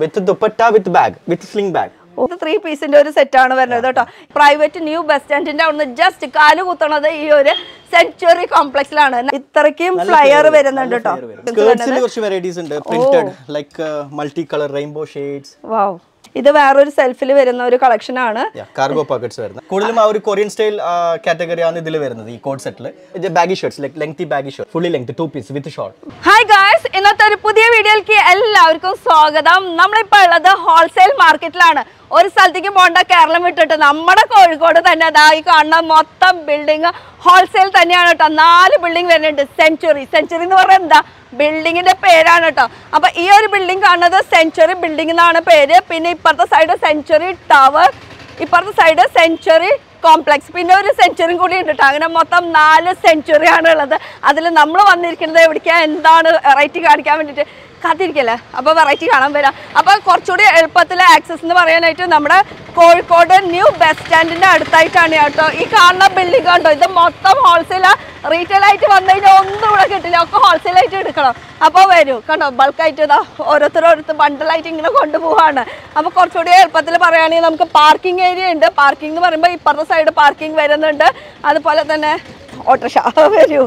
with dupatta with bag with sling bag three പീസിന്റെ ഒരു ആണ് വരുന്നത് കേട്ടോ പ്രൈവറ്റ് ന്യൂ ബസ് സ്റ്റാൻഡിന്റെ അവിടുന്ന് ജസ്റ്റ് കാല് കുത്തണത് ഈ ഒരു സെഞ്ചുറി കോംപ്ലക്സിലാണ് ഇത്രയ്ക്കും ഫ്ലയർ വരുന്നുണ്ട് കേട്ടോ കുറച്ച് വെറൈറ്റീസ് ഉണ്ട് printed like multi colour rainbow shades wow ഇത് വേറൊരു സെൽഫിൽ വരുന്ന ഒരു കളക്ഷൻ ആണ് കാർഗോ പോക്കറ്റ്സ് വരുന്നത് കൂടുതലും ആ ഒരു കൊറിയൻ സ്റ്റൈൽ കാറ്റഗറി ആണ് ഇതിൽ വരുന്നത് ഈ കോഡ് സെറ്റിൽ baggy shorts like lengthy baggy shirt fully length two piece with short hi guys ഇന്നത്തെ ഒരു പുതിയ വീഡിയോയിലേക്ക് എല്ലാവർക്കും സ്വാഗതം നമ്മളിപ്പോൾ ഉള്ളത് ഹോൾസെയിൽ മാർക്കറ്റിലാണ് ഒരു സ്ഥലത്തേക്ക് പോകേണ്ട കേരളം വിട്ടിട്ട് നമ്മുടെ കോഴിക്കോട് തന്നെ അതാ ഈ കാണുന്ന മൊത്തം ബിൽഡിങ് ഹോൾസെയിൽ തന്നെയാണ് കേട്ടോ നാല് ബിൽഡിംഗ് വരുന്നുണ്ട് സെഞ്ചുറി സെഞ്ചുറി എന്ന് പറയുന്നത് എന്താ ബിൽഡിങ്ങിന്റെ പേരാണ് കേട്ടോ അപ്പൊ ഈ ഒരു ബിൽഡിംഗ് കാണുന്നത് സെഞ്ചുറി ബിൽഡിംഗ് എന്നാണ് പേര് പിന്നെ ഇപ്പുറത്തെ സൈഡ് സെഞ്ചുറി ടവർ ഇപ്പുറത്തെ സൈഡ് സെഞ്ചുറി കോംപ്ലക്സ് പിന്നെ ഒരു സെഞ്ചുറിയും കൂടി ഉണ്ട് കേട്ടോ അങ്ങനെ മൊത്തം നാല് സെഞ്ചുറിയാണ് ഉള്ളത് അതിൽ നമ്മൾ വന്നിരിക്കുന്നത് എവിടേക്കാ എന്താണ് വെറൈറ്റി കാണിക്കാൻ വേണ്ടിയിട്ട് കാത്തിരിക്കല്ലേ അപ്പോൾ വെറൈറ്റി കാണാൻ വരാം അപ്പോൾ കുറച്ചുകൂടി എളുപ്പത്തിൽ ആക്സസ് എന്ന് പറയാനായിട്ട് നമ്മുടെ കോഴിക്കോട് ന്യൂ ബസ് സ്റ്റാൻഡിന്റെ അടുത്തായിട്ടാണ് കേട്ടോ ഈ കാണുന്ന ബിൽഡിംഗ് കണ്ടോ ഇത് മൊത്തം ഹോൾസെയിൽ റീറ്റെയിൽ ആയിട്ട് വന്നു കഴിഞ്ഞാൽ ഒന്നും ഇവിടെ കിട്ടില്ല ഒക്കെ ഹോൾസെയിൽ ആയിട്ട് എടുക്കണം അപ്പോൾ വരൂ കണ്ടോ ബൾക്കായിട്ട് ഇതാ ഓരോരുത്തരോരുത്തർ ബണ്ടിലായിട്ട് ഇങ്ങനെ കൊണ്ടുപോവാണ് അപ്പോൾ കുറച്ചുകൂടി എളുപ്പത്തിൽ പറയുകയാണെങ്കിൽ നമുക്ക് പാർക്കിംഗ് ഏരിയ ഉണ്ട് പാർക്കിംഗ് എന്ന് പറയുമ്പോൾ ഇപ്പുറത്തെ സൈഡ് പാർക്കിംഗ് വരുന്നുണ്ട് അതുപോലെ തന്നെ ഓട്ടോഷ വരൂ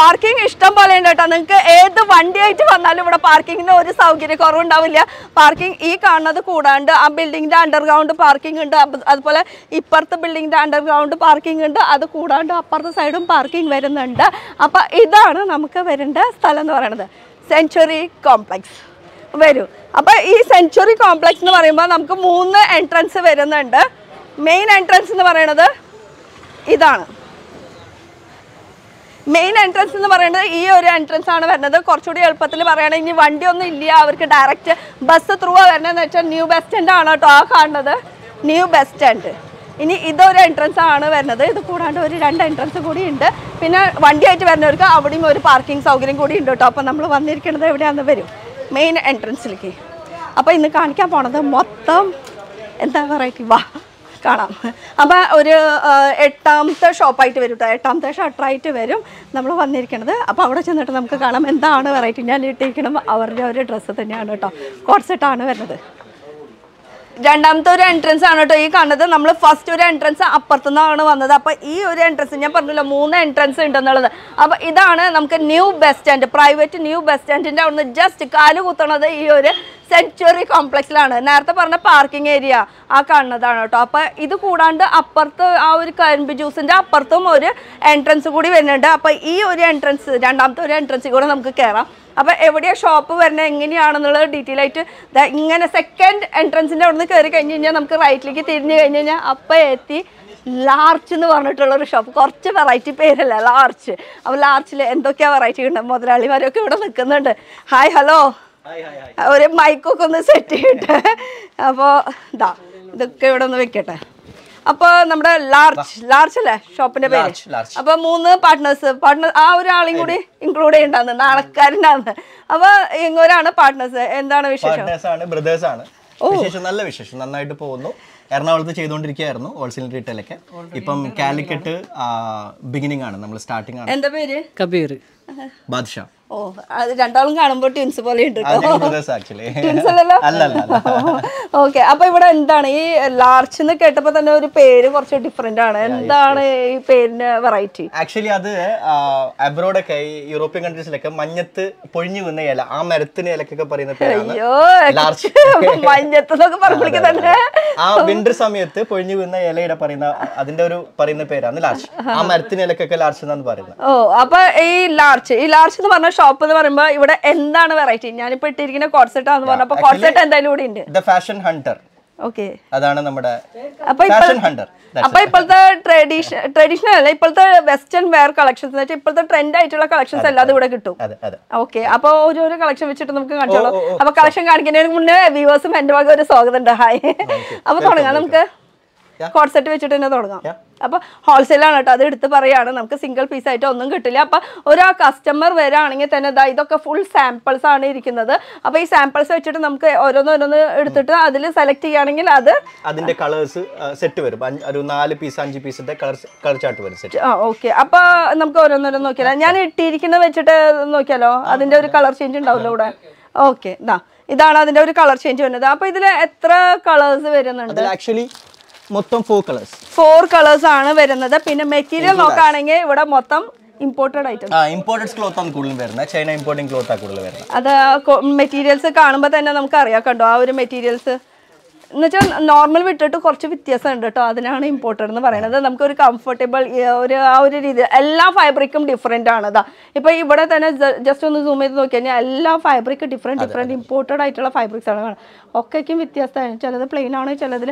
പാർക്കിംഗ് ഇഷ്ടം പോലെ ഉണ്ട് കേട്ടോ നിങ്ങൾക്ക് ഏത് വണ്ടിയായിട്ട് വന്നാലും ഇവിടെ പാർക്കിങ്ങിന് ഒരു സൗകര്യ കുറവുണ്ടാവില്ല പാർക്കിംഗ് ഈ കാണുന്നത് കൂടാണ്ട് ആ ബിൽഡിങ്ങിൻ്റെ അണ്ടർഗ്രൗണ്ട് പാർക്കിംഗ് ഉണ്ട് അതുപോലെ ഇപ്പുറത്തെ ബിൽഡിങ്ങിൻ്റെ അണ്ടർഗ്രൗണ്ട് പാർക്കിംഗ് ഉണ്ട് അത് കൂടാണ്ട് അപ്പുറത്തെ സൈഡും പാർക്കിംഗ് വരുന്നുണ്ട് അപ്പോൾ ഇതാണ് നമുക്ക് വരേണ്ട സ്ഥലം എന്ന് പറയുന്നത് സെഞ്ച്വറി കോംപ്ലക്സ് വരൂ അപ്പോൾ ഈ സെഞ്ച്വറി കോംപ്ലക്സ് എന്ന് പറയുമ്പോൾ നമുക്ക് മൂന്ന് എൻട്രൻസ് വരുന്നുണ്ട് മെയിൻ എൻട്രൻസ് എന്ന് പറയുന്നത് ഇതാണ് മെയിൻ എൻട്രൻസ് എന്ന് പറയുന്നത് ഈ ഒരു എൻട്രൻസ് ആണ് വരുന്നത് കുറച്ചുകൂടി എളുപ്പത്തിൽ പറയുകയാണെങ്കിൽ ഇനി വണ്ടിയൊന്നും ഇല്ല അവർക്ക് ഡയറക്റ്റ് ബസ് ത്രൂ വരണമെന്ന് വെച്ചാൽ ന്യൂ ബസ് സ്റ്റാൻഡ് ആണ് കേട്ടോ ആ കാണുന്നത് ന്യൂ ബസ് സ്റ്റാൻഡ് ഇനി ഇതൊരു എൻട്രൻസ് ആണ് വരുന്നത് ഇത് കൂടാണ്ട് ഒരു രണ്ട് എൻട്രൻസ് കൂടി ഉണ്ട് പിന്നെ വണ്ടിയായിട്ട് വരുന്നവർക്ക് അവിടെയും ഒരു പാർക്കിംഗ് സൗകര്യം കൂടി ഉണ്ട് കേട്ടോ അപ്പോൾ നമ്മൾ വന്നിരിക്കുന്നത് എവിടെയാന്ന് വരും മെയിൻ എൻട്രൻസിലേക്ക് അപ്പോൾ ഇന്ന് കാണിക്കാൻ പോണത് മൊത്തം എന്താ പറയുക വാ കാണാം അപ്പോൾ ഒരു എട്ടാമത്തെ ഷോപ്പായിട്ട് വരും കേട്ടോ എട്ടാമത്തെ ഷട്ടറായിട്ട് വരും നമ്മൾ വന്നിരിക്കുന്നത് അപ്പോൾ അവിടെ ചെന്നിട്ട് നമുക്ക് കാണാം എന്താണ് വെറൈറ്റി ഞാൻ ഇട്ടിരിക്കണം അവരുടെ ഒരു ഡ്രസ്സ് തന്നെയാണ് കേട്ടോ കോഡ്സെറ്റാണ് വരുന്നത് രണ്ടാമത്തെ ഒരു എൻട്രൻസ് ആണ് കേട്ടോ ഈ കാണുന്നത് നമ്മൾ ഫസ്റ്റ് ഒരു എൻട്രൻസ് അപ്പുറത്തു നിന്നാണ് വന്നത് അപ്പോൾ ഈ ഒരു എൻട്രൻസ് ഞാൻ പറഞ്ഞില്ല മൂന്ന് എൻട്രൻസ് ഉണ്ടെന്നുള്ളത് അപ്പോൾ ഇതാണ് നമുക്ക് new bus stand private new bus സ്റ്റാൻഡിൻ്റെ അവിടുന്ന് ജസ്റ്റ് കാല് കുത്തണത് ഈ ഒരു സെഞ്ച്വറി കോംപ്ലക്സിലാണ് നേരത്തെ പറഞ്ഞ പാർക്കിംഗ് ഏരിയ ആ കാണുന്നതാണ് കേട്ടോ അപ്പോൾ ഇത് കൂടാണ്ട് അപ്പുറത്ത് ആ ഒരു കരിമ്പ് ജ്യൂസിൻ്റെ അപ്പുറത്തും ഒരു എൻട്രൻസ് കൂടി വരുന്നുണ്ട് അപ്പോൾ ഈ ഒരു എൻട്രൻസ് രണ്ടാമത്തെ ഒരു എൻട്രൻസിൽ കൂടെ നമുക്ക് കയറാം അപ്പോൾ എവിടെയാണ് ഷോപ്പ് വരുന്നത് എങ്ങനെയാണെന്നുള്ളത് ഡീറ്റെയിൽ ആയിട്ട് ഇങ്ങനെ സെക്കൻഡ് എൻട്രൻസിൻ്റെ അവിടെ നിന്ന് കയറി കഴിഞ്ഞ് കഴിഞ്ഞാൽ നമുക്ക് റൈറ്റിലേക്ക് തിരിഞ്ഞ് കഴിഞ്ഞ് കഴിഞ്ഞാൽ അപ്പോൾ എത്തി ലാർച്ച് എന്ന് പറഞ്ഞിട്ടുള്ള ഒരു ഷോപ്പ് കുറച്ച് വെറൈറ്റി പേരല്ല ലാർച്ച് അപ്പോൾ ലാർച്ചിൽ എന്തൊക്കെയാണ് വെറൈറ്റി ഉണ്ട് മുതലാളിമാരൊക്കെ ഇവിടെ നിൽക്കുന്നുണ്ട് ഹായ് ഹലോ ഒരു മൈക്കൊക്കെ ഒന്ന് സെറ്റ് ചെയ്തിട്ട് അപ്പോ ഇതാ ഇതൊക്കെ ഇവിടെ ഒന്ന് വെക്കട്ടെ അപ്പൊ നമ്മുടെ ലാർജ് ലാർജ് അല്ലേ ഷോപ്പിന്റെ പേര് അപ്പോൾ മൂന്ന് പാർട്ട്നേഴ്സ് പാർട്ട്നർ ആ ഒരാളും കൂടി ഇൻക്ലൂഡ് ചെയ്യണ്ടെന്ന് നാണക്കാരനാന്ന് അപ്പോൾ ഇങ്ങോരാണ് പാർട്ട്നേഴ്സ് എന്താണ് വിശേഷം ബ്രദേഴ്സ് ആണ് വിശേഷം നല്ല വിശേഷം നന്നായിട്ട് പോകുന്നു എറണാകുളത്ത് ചെയ്തോണ്ടിരിക്കുന്നു ഹോൾസെയിൽ റീറ്റെയിലൊക്കെ ഇപ്പം കാലിക്കറ്റ് ബിഗിനിങ് ആണ് നമ്മൾ സ്റ്റാർട്ടിംഗ് ആണ് എന്താ പേര് കബീർ ബാദ്ഷാ ഓ അത് രണ്ടാളും കാണുമ്പോൾ ട്വിൻസ് പോലെ ഉണ്ട് ട്വിൻസ് അല്ലല്ലോ ഓക്കെ അപ്പൊ ഇവിടെ എന്താണ് ഈ ലാർച്ച് എന്ന് കേട്ടപ്പോ തന്നെ ഒരു പേര് കുറച്ച് ഡിഫറെന്റ് ആണ് എന്താണ് ഈ പേരിന്റെ വെറൈറ്റി ആക്ച്വലി അത് അബ്രോഡ് ഒക്കെ യൂറോപ്യൻ കൺട്രീസിലൊക്കെ മഞ്ഞത്ത് പൊഴിഞ്ഞു നിന്ന ഇല ആ മരത്തിന് ഇലക്കൊക്കെ പറയുന്ന അയ്യോ ലാർച്ച് മഞ്ഞത്ത് എന്നൊക്കെ പറയുമ്പോഴേക്ക് തന്നെ ആ വിന്റർ സമയത്ത് പൊഴിഞ്ഞു വീഴുന്ന ഇലയുടെ പറയുന്ന അതിന്റെ ഒരു പറയുന്ന പേരാണ് ലാർച്ച് ആ മരത്തിന് ഇലക്കൊക്കെ ലാർച്ച് എന്നാണ് പറയുന്നത് ഓ അപ്പൊ ഈ ലാർച്ച് ഈ ലാർച്ച് എന്ന് പറഞ്ഞാൽ ഷോപ്പ് എന്ന് പറയുമ്പോൾ ഇവിടെ എന്താണ് വെറൈറ്റി ഞാനിപ്പോ ഇട്ടിരിക്കുന്ന കോൺസെർട്ട് ആണെന്ന് പറഞ്ഞപ്പോൾ കോൺസെർട്ട് എന്തായാലും കൂടി ഉണ്ട് ദ ഫാഷൻ ഹണ്ടർ ഓക്കെ അതാണ് നമ്മുടെ ഫാഷൻ ഹണ്ടർ അപ്പൊ ഇപ്പോഴത്തെ ട്രഡീഷൻ ട്രഡീഷണൽ അല്ല ഇപ്പോഴത്തെ വെസ്റ്റേൺ വെയർ കളക്ഷൻസ് എന്ന് വെച്ചാൽ ഇപ്പോഴത്തെ ട്രെൻഡ് ആയിട്ടുള്ള കളക്ഷൻസ് എല്ലാം ഇവിടെ കിട്ടും ഓക്കെ അപ്പൊ ഓരോരോ കളക്ഷൻ വെച്ചിട്ട് നമുക്ക് കാണിച്ചോളൂ അപ്പൊ കളക്ഷൻ കാണിക്കുന്നതിന് മുന്നേ വ്യൂവേഴ്സും എന്റെ ഭാഗം ഒരു സ്വാഗതം ഉണ്ട് ഹായ് അപ്പൊ തുടങ്ങാം നമുക്ക് കോൺസെപ്റ്റ് വെച്ചിട്ട് തന്നെ തുടങ്ങാം അപ്പോൾ ഹോൾസെയിലാണ് കേട്ടോ അത് എടുത്ത് പറയാണ് നമുക്ക് സിംഗിൾ പീസ് ആയിട്ട് ഒന്നും കിട്ടില്ല അപ്പോൾ ഒരാ കസ്റ്റമർ വരാണെങ്കിൽ തന്നെ ഇതാ ഇതൊക്കെ ഫുൾ സാമ്പിൾസ് ആണ് ഇരിക്കുന്നത് അപ്പോൾ ഈ സാമ്പിൾസ് വെച്ചിട്ട് നമുക്ക് ഓരോന്നോരോന്ന് എടുത്തിട്ട് അതിൽ സെലക്ട് ചെയ്യുകയാണെങ്കിൽ അത് അതിന്റെ കളേഴ്സ് സെറ്റ് വരും ഒരു നാല് പീസ് അഞ്ച് പീസിന്റെ വരും സെറ്റ് ഓക്കെ അപ്പോൾ നമുക്ക് ഓരോന്നോരോന്ന് നോക്കിയാലോ ഞാൻ ഇട്ടിരിക്കുന്നത് വെച്ചിട്ട് നോക്കിയാലോ അതിന്റെ ഒരു കളർ ചേഞ്ച് ഉണ്ടാവില്ല ഇവിടെ ഓക്കെ ഇതാണ് അതിന്റെ ഒരു കളർ ചേഞ്ച് വരുന്നത് അപ്പോൾ ഇതിൽ എത്ര കളേഴ്സ് വരുന്നുണ്ട് ആക്ച്വലി മൊത്തം ഫോർ കളേഴ്സ് ഫോർ കളേഴ്സ് ആണ് വരുന്നത് പിന്നെ മെറ്റീരിയൽ നോക്കുകയാണെങ്കിൽ ഇവിടെ മൊത്തം ഇമ്പോർട്ടഡ് ഐറ്റം ഇമ്പോർട്ടഡ് ക്ലോത്ത് ആണ് കൂടുതൽ വരുന്നത് ചൈന ഇമ്പോർട്ടിംഗ് ക്ലോത്ത് ആണ് കൂടുതൽ വരുന്നത് അത് മെറ്റീരിയൽസ് കാണുമ്പോൾ തന്നെ നമുക്ക് അറിയാം കണ്ടോ ആ ഒരു മെറ്റീരിയൽസ് എന്നുവെച്ചാൽ നോർമൽ വിട്ടിട്ട് കുറച്ച് വ്യത്യാസം ഉണ്ട് കേട്ടോ അതിനാണ് ഇമ്പോർട്ടൻ്റ് എന്ന് പറയുന്നത് നമുക്ക് ഒരു കംഫർട്ടബിൾ ഒരു ആ ഒരു രീതി എല്ലാ ഫാബ്രിക്കും ഡിഫറെൻ്റ് ആണ് അതാ ഇവിടെ തന്നെ ജസ്റ്റ് ഒന്ന് സൂം ചെയ്ത് നോക്കി കഴിഞ്ഞാൽ എല്ലാ ഫാബ്രിക്കും ഡിഫറെൻറ്റ് ഡിഫറെൻറ്റ് ഇമ്പോർട്ടഡ് ആയിട്ടുള്ള ഫാബ്രിക്സ് ആണ് ഒക്കെയും വ്യത്യാസമാണ് ചിലത് പ്ലെയിൻ ആണ് ചിലതിൽ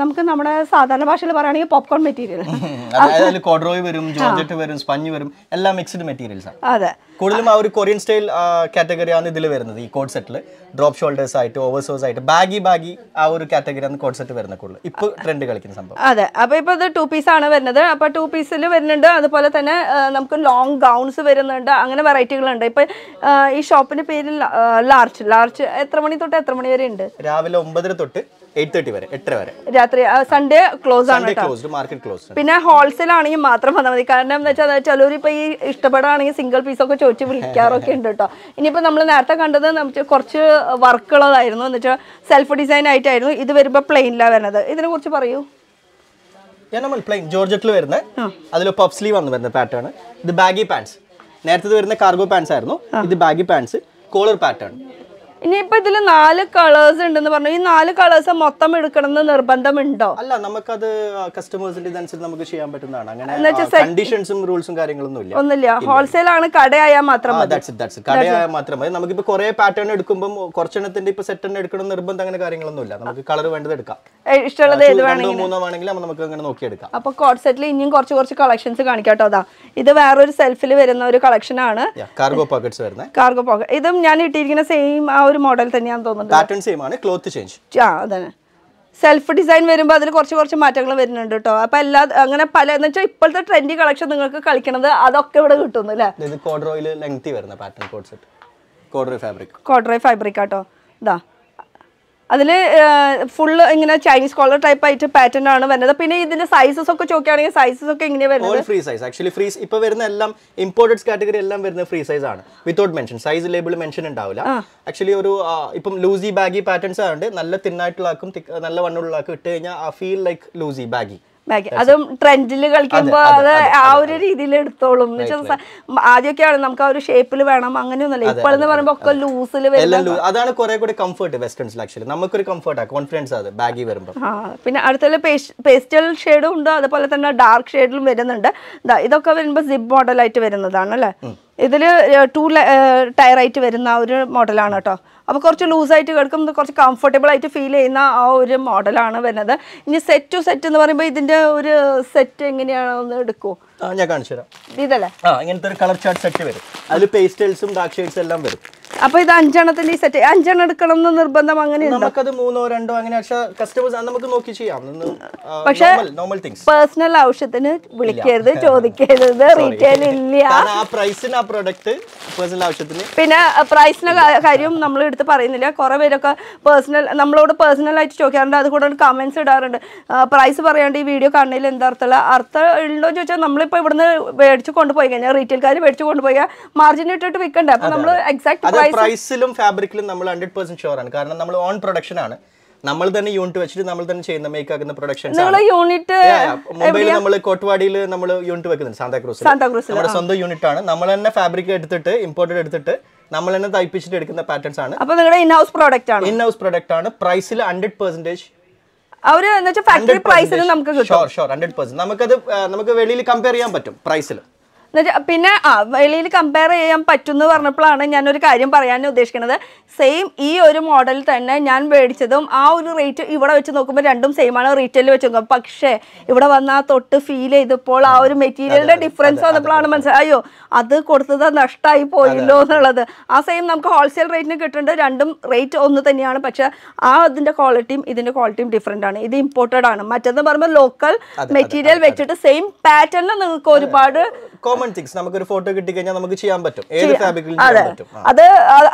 നമുക്ക് നമ്മുടെ സാധാരണ ഭാഷയിൽ പറയുകയാണെങ്കിൽ പോപ്കോൺ മെറ്റീരിയൽ കോഡ്രോയ് വരും ജോർജറ്റ് വരും സ്പഞ്ച് വരും എല്ലാം മിക്സ്ഡ് മെറ്റീരിയൽസ് ആണ് അതെ കൂടുതലും ആ ഒരു കൊറിയൻ സ്റ്റൈൽ കാറ്റഗറി ആണ് ഇതിൽ വരുന്നത് ഈ കോഡ് സെറ്റിൽ ഡ്രോപ്പ് ഷോൾഡേഴ്സ് ആയിട്ട് ഓവർസോസ് ആയിട്ട് ബാഗി ബാഗി ആ ഒരു കാറ്റഗറി ആണ് കോഡ് സെറ്റ് വരുന്ന കൂടുതൽ ഇപ്പോൾ ട്രെൻഡ് കളിക്കുന്ന സംഭവം അതെ അപ്പോൾ ഇപ്പോൾ ഇത് ടു പീസ് ആണ് വരുന്നത് അപ്പോൾ ടു പീസിൽ വരുന്നുണ്ട് അതുപോലെ തന്നെ നമുക്ക് ലോങ് ഗൗൺസ് വരുന്നുണ്ട് അങ്ങനെ വെറൈറ്റികളുണ്ട് ഇപ്പോൾ ഈ ഷോപ്പിന്റെ പേര് ലാർജ് ലാർജ് എത്ര മണി തൊട്ട് എത്ര മണി വരെ ഉണ്ട് രാവിലെ ഒമ്പതര തൊട്ട് എയ്റ്റ് തേർട്ടി വരെ എട്ടര വരെ രാത്രി സൺഡേ ക്ലോസ് ആണ് ക്ലോസ്ഡ് മാർക്കറ്റ് ക്ലോസ് പിന്നെ ഹോൾസെയിൽ ആണെങ്കിൽ മാത്രം വന്നാൽ മതി കാരണം എന്താ വെച്ചാൽ ചിലർ ഇപ്പൊ ഈ ഇഷ്ടപ്പെടാണെങ്കിൽ സിംഗിൾ പീസ് ഒക്കെ ചോദിച്ച് വിളിക്കാറൊക്കെ ഉണ്ട് കേട്ടോ ഇനിയിപ്പോ നമ്മൾ നേരത്തെ കണ്ടത് നമുക്ക് കുറച്ച് വർക്കുള്ളതായിരുന്നു എന്ന് വെച്ചാൽ സെൽഫ് ഡിസൈൻ ആയിട്ടായിരുന്നു ഇത് വരുമ്പോൾ പ്ലെയിനിലാ വരുന്നത് ഇതിനെ കുറിച്ച് പറയൂ നമ്മൾ പ്ലെയിൻ ജോർജറ്റിൽ വരുന്ന അതിൽ പഫ് സ്ലീവ് വരുന്ന പാറ്റേൺ ഇത് ബാഗി പാൻസ് നേരത്തെ വരുന്ന കാർഗോ പാൻസ് ആയിരുന്നു ഇത് ബാഗി പാൻസ് കോളർ പാറ്റേൺ ഇനിയിപ്പോ ഇതില് നാല് കളേഴ്സ് ഉണ്ടെന്ന് പറഞ്ഞു ഈ നാല് കളേഴ്സ് മൊത്തം എടുക്കണമെന്ന് നിർബന്ധമുണ്ടോ അല്ല നമുക്കത് കസ്റ്റമേഴ്സിന്റെ ഇതനുസരിച്ച് നമുക്ക് ചെയ്യാൻ പറ്റുന്നതാണ് അങ്ങനെ കണ്ടീഷൻസും റൂൾസും കാര്യങ്ങളൊന്നും ഇല്ല ഒന്നുമില്ല ഹോൾസെയിൽ ആണ് കടയായാൽ മാത്രം കടയായാൽ മാത്രം മതി നമുക്കിപ്പോ കുറെ പാറ്റേൺ എടുക്കുമ്പോൾ കുറച്ചെണ്ണത്തിന്റെ ഇപ്പൊ സെറ്റ് തന്നെ എടുക്കണം നിർബന്ധം അങ്ങനെ കാര്യങ്ങളൊന്നും ഇല്ല നമുക്ക് കളർ വേണ്ടത് എടുക്കാം ഇഷ്ടമുള്ളത് ഏത് വേണമെങ്കിലും മൂന്നോ വേണമെങ്കിലും നമുക്ക് അങ്ങനെ നോക്കിയെടുക്കാം അപ്പൊ കോട്ട് സെറ്റിൽ ഇനിയും കുറച്ച് കുറച്ച് കളക്ഷൻസ് കാണിക്കാട്ടോ അതാ ഇത് വേറൊരു സെൽഫിൽ വരുന്ന ഒരു കളക്ഷൻ ആണ് കാർഗോ പോക്കറ്റ്സ് വരുന്നത് കാർഗോ പോക്കറ്റ് ഇതും ഞാൻ ഇട്ടിരിക്കുന്ന സെയിം ആ ഒരു മോഡൽ തന്നെയാണെന്ന് തോന്നുന്നുണ്ട് പാറ്റേൺ സെയിം ആണ് ക്ലോത്ത് ചേഞ്ച് ആ അതന്നെ സെൽഫ് ഡിസൈൻ വരുമ്പോൾ അതിൽ കുറച്ച് കുറച്ച് മാറ്റങ്ങൾ വരുന്നുണ്ട് കേട്ടോ അപ്പൊ എല്ലാ അങ്ങനെ പല എന്ന് വെച്ചാൽ ഇപ്പോഴത്തെ ട്രെൻഡി കളക്ഷൻ നിങ്ങൾക്ക് കളിക്കണത് അതൊക്കെ ഇവിടെ കിട്ടുന്നു അല്ലേ കോഡ്രോയിൽ ലെങ്തി വരുന്ന pattern co-ord set corduroy fabric corduroy fabric ആട്ടോ ഇതാ അതിൽ ഫുള്ള് ഇങ്ങനെ ചൈനീസ് കോളർ ടൈപ്പ് ആയിട്ട് പാറ്റേൺ ആണ് വരുന്നത് പിന്നെ ഇതിന്റെ സൈസസ് ഒക്കെ ചോദിക്കുകയാണെങ്കിൽ സൈസസ് ഒക്കെ ഇങ്ങനെ വരുന്നത് ഫ്രീ സൈസ് ആക്ച്വലി ഫ്രീ ഇപ്പോൾ വരുന്ന എല്ലാം ഇമ്പോർട്ടഡ് കാറ്റഗറി എല്ലാം വരുന്ന ഫ്രീ സൈസ് ആണ് without mention size label mention ഉണ്ടാവില്ല ആക്ച്വലി ഒരു ഇപ്പം ലൂസി ബാഗി പാറ്റേൺസ് ആയതുകൊണ്ട് നല്ല തിന്നായിട്ടുള്ള ആക്കും നല്ല വണ്ണുള്ള ആക്കും ഇട്ട് കഴിഞ്ഞാൽ ആ ഫീൽ ലൈക്ക് ലൂസി ബാഗി അതും ട്രെൻഡിൽ കളിക്കുമ്പോ അത് ആ ഒരു രീതിയിൽ എടുത്തോളും ആദ്യമൊക്കെയാണ് നമുക്ക് ആ ഒരു ഷേപ്പിൽ വേണം അങ്ങനെയൊന്നുമില്ല ഇപ്പോഴെന്ന് പറയുമ്പോൾ ഒക്കെ ലൂസിൽ അതാണ് കുറെ കൂടി കംഫർട്ട് വെസ്റ്റേൺസിൽ ആക്ച്വലി നമുക്കൊരു കംഫർട്ടാ കോൺഫിഡൻസ് അത് ബാഗി വരുമ്പോൾ പിന്നെ അടുത്തുള്ള പേസ്റ്റൽ ഷെയ്ഡും ഉണ്ട് അതുപോലെ തന്നെ ഡാർക്ക് ഷെയ്ഡിലും വരുന്നുണ്ട് ഇതൊക്കെ വരുമ്പോൾ സിബ് മോഡലായിട്ട് വരുന്നതാണ് അല്ലേ ഇതില് ടു ടയറായിട്ട് വരുന്ന ഒരു മോഡലാണ് കേട്ടോ അപ്പോൾ കുറച്ച് ലൂസായിട്ട് കിടക്കും കുറച്ച് കംഫർട്ടബിൾ ആയിട്ട് ഫീൽ ചെയ്യുന്ന ആ ഒരു മോഡലാണ് വരുന്നത് ഇനി സെറ്റ് ടു സെറ്റ് എന്ന് പറയുമ്പോൾ ഇതിൻ്റെ ഒരു സെറ്റ് എങ്ങനെയാണെന്ന് എടുക്കുമോ ഞാൻ കാണിച്ചു തരാം ഇതല്ലേ ആ ഇങ്ങനത്തെ ഒരു കളർ ചാർട്ട് സെറ്റ് വരും അതിൽ പേസ്റ്റൽസും ഡാർക്ക് ഷെയ്ഡ്സ് എല്ലാം വരും അപ്പൊ ഇത് അഞ്ചെണ്ണത്തിന്റെ ഈ സെറ്റ് അഞ്ചെണ്ണം എടുക്കണം എന്ന് നിർബന്ധം അങ്ങനെ നമുക്കത് മൂന്നോ രണ്ടോ അങ്ങനെ കസ്റ്റമേഴ്സ് നമുക്ക് നോക്കി ചെയ്യാം പക്ഷെ പേഴ്സണൽ ആവശ്യത്തിന് വിളിക്കരുത് ചോദിക്കരുത് റീറ്റെയിൽ ഇല്ല ആ പ്രൈസിന് ആ പ്രൊഡക്റ്റ് പേഴ്സണൽ ആവശ്യത്തിന് പിന്നെ പ്രൈസിന്റെ കാര്യം നമ്മൾ എടുത്ത് പറയുന്നില്ല കുറേ പേരൊക്കെ പേഴ്സണൽ നമ്മളോട് പേഴ്സണലായിട്ട് ചോദിക്കാറുണ്ട് അതുകൂടെ കമൻസ് ഇടാറുണ്ട് പ്രൈസ് പറയാണ്ട് ഈ വീഡിയോ കണ്ണിൽ എന്താ അർത്ഥമില്ല അർത്ഥം ഉണ്ടോ എന്ന് ചോദിച്ചാൽ നമ്മളിപ്പോൾ ഇവിടുന്ന് മേടിച്ച് കൊണ്ടുപോയി കഴിഞ്ഞാൽ കാര്യം മേടിച്ച് കൊണ്ടുപോയി മാർജിൻ ഇട്ടിട്ട് വിൽക്കണ്ടേ അപ്പോൾ നമ്മൾ എക്സാക്ട് പ്രൈസിലും ഫാബ്രിക്കിലും നമ്മൾ ഹൺഡ്രഡ് പെർസെൻറ്റ് ഷുവർ ആണ് കാരണം നമ്മൾ ഓൺ പ്രൊഡക്ഷൻ ആണ് നമ്മൾ തന്നെ യൂണിറ്റ് വെച്ചിട്ട് നമ്മൾ തന്നെ ചെയ്യുന്ന മേക്ക് ആക്കുന്ന പ്രൊഡക്ഷൻ യൂണിറ്റ് മുംബൈയിൽ നമ്മൾ കോട്ടവാടിയിൽ നമ്മൾ യൂണിറ്റ് വെക്കുന്നുണ്ട് സാന്താക്രൂസ് നമ്മുടെ സ്വന്തം യൂണിറ്റ് ആണ് നമ്മൾ തന്നെ ഫാബ്രിക് എടുത്തിട്ട് ഇമ്പോർട്ടഡ് എടുത്തിട്ട് നമ്മൾ തന്നെ തയ്പ്പിച്ചിട്ട് എടുക്കുന്ന പാറ്റേൺസ് ആണ് അപ്പൊ നിങ്ങളുടെ ഹൗസ് പ്രോഡക്റ്റ് ആണ് ഇൻ ഹൗസ് പ്രോഡക്റ്റ് ആണ് പ്രൈസിൽ ഹൺഡ്രഡ് പെർസെന്റേജ് അവര് ഫാക്ടറി പ്രൈസിൽ നമുക്ക് ഷോർ ഷോർ ഹൺഡ്രഡ് പെർസെന്റ് നമുക്കത് നമുക്ക് വെളിയിൽ കമ്പയർ ചെയ്യാൻ പറ്റും പ്രൈസിൽ പിന്നെ ആ വെളിയിൽ കമ്പയർ ചെയ്യാൻ പറ്റുമെന്ന് പറഞ്ഞപ്പോഴാണ് ഞാനൊരു കാര്യം പറയാൻ ഉദ്ദേശിക്കുന്നത് സെയിം ഈ ഒരു മോഡൽ തന്നെ ഞാൻ മേടിച്ചതും ആ ഒരു റേറ്റ് ഇവിടെ വെച്ച് നോക്കുമ്പോൾ രണ്ടും സെയിം ആണ് റീറ്റെയിൽ വെച്ച് നോക്കുമ്പോൾ പക്ഷേ ഇവിടെ വന്ന ആ തൊട്ട് ഫീൽ ചെയ്തപ്പോൾ ആ ഒരു മെറ്റീരിയലിന്റെ ഡിഫറൻസ് വന്നപ്പോഴാണ് മനസ്സിലായി അയ്യോ അത് കൊടുത്തത് നഷ്ടമായി പോയില്ലോ എന്നുള്ളത് ആ സെയിം നമുക്ക് ഹോൾസെയിൽ റേറ്റിന് കിട്ടേണ്ട രണ്ടും റേറ്റ് ഒന്ന് തന്നെയാണ് പക്ഷേ ആ അതിന്റെ ക്വാളിറ്റിയും ഇതിന്റെ ക്വാളിറ്റിയും ഡിഫറെൻ്റ് ആണ് ഇത് ഇമ്പോർട്ടഡ് ആണ് മറ്റെന്ന് പറയുമ്പോൾ ലോക്കൽ മെറ്റീരിയൽ വെച്ചിട്ട് സെയിം പാറ്റേണിൽ നിങ്ങൾക്ക് ഒരുപാട് കോമൺ തിങ്സ് നമുക്ക് ഒരു ഫോട്ടോ കിട്ടി കഴിഞ്ഞാൽ നമുക്ക് ചെയ്യാൻ പറ്റും ഏത് ഫാബ്രിക്കിലും അത്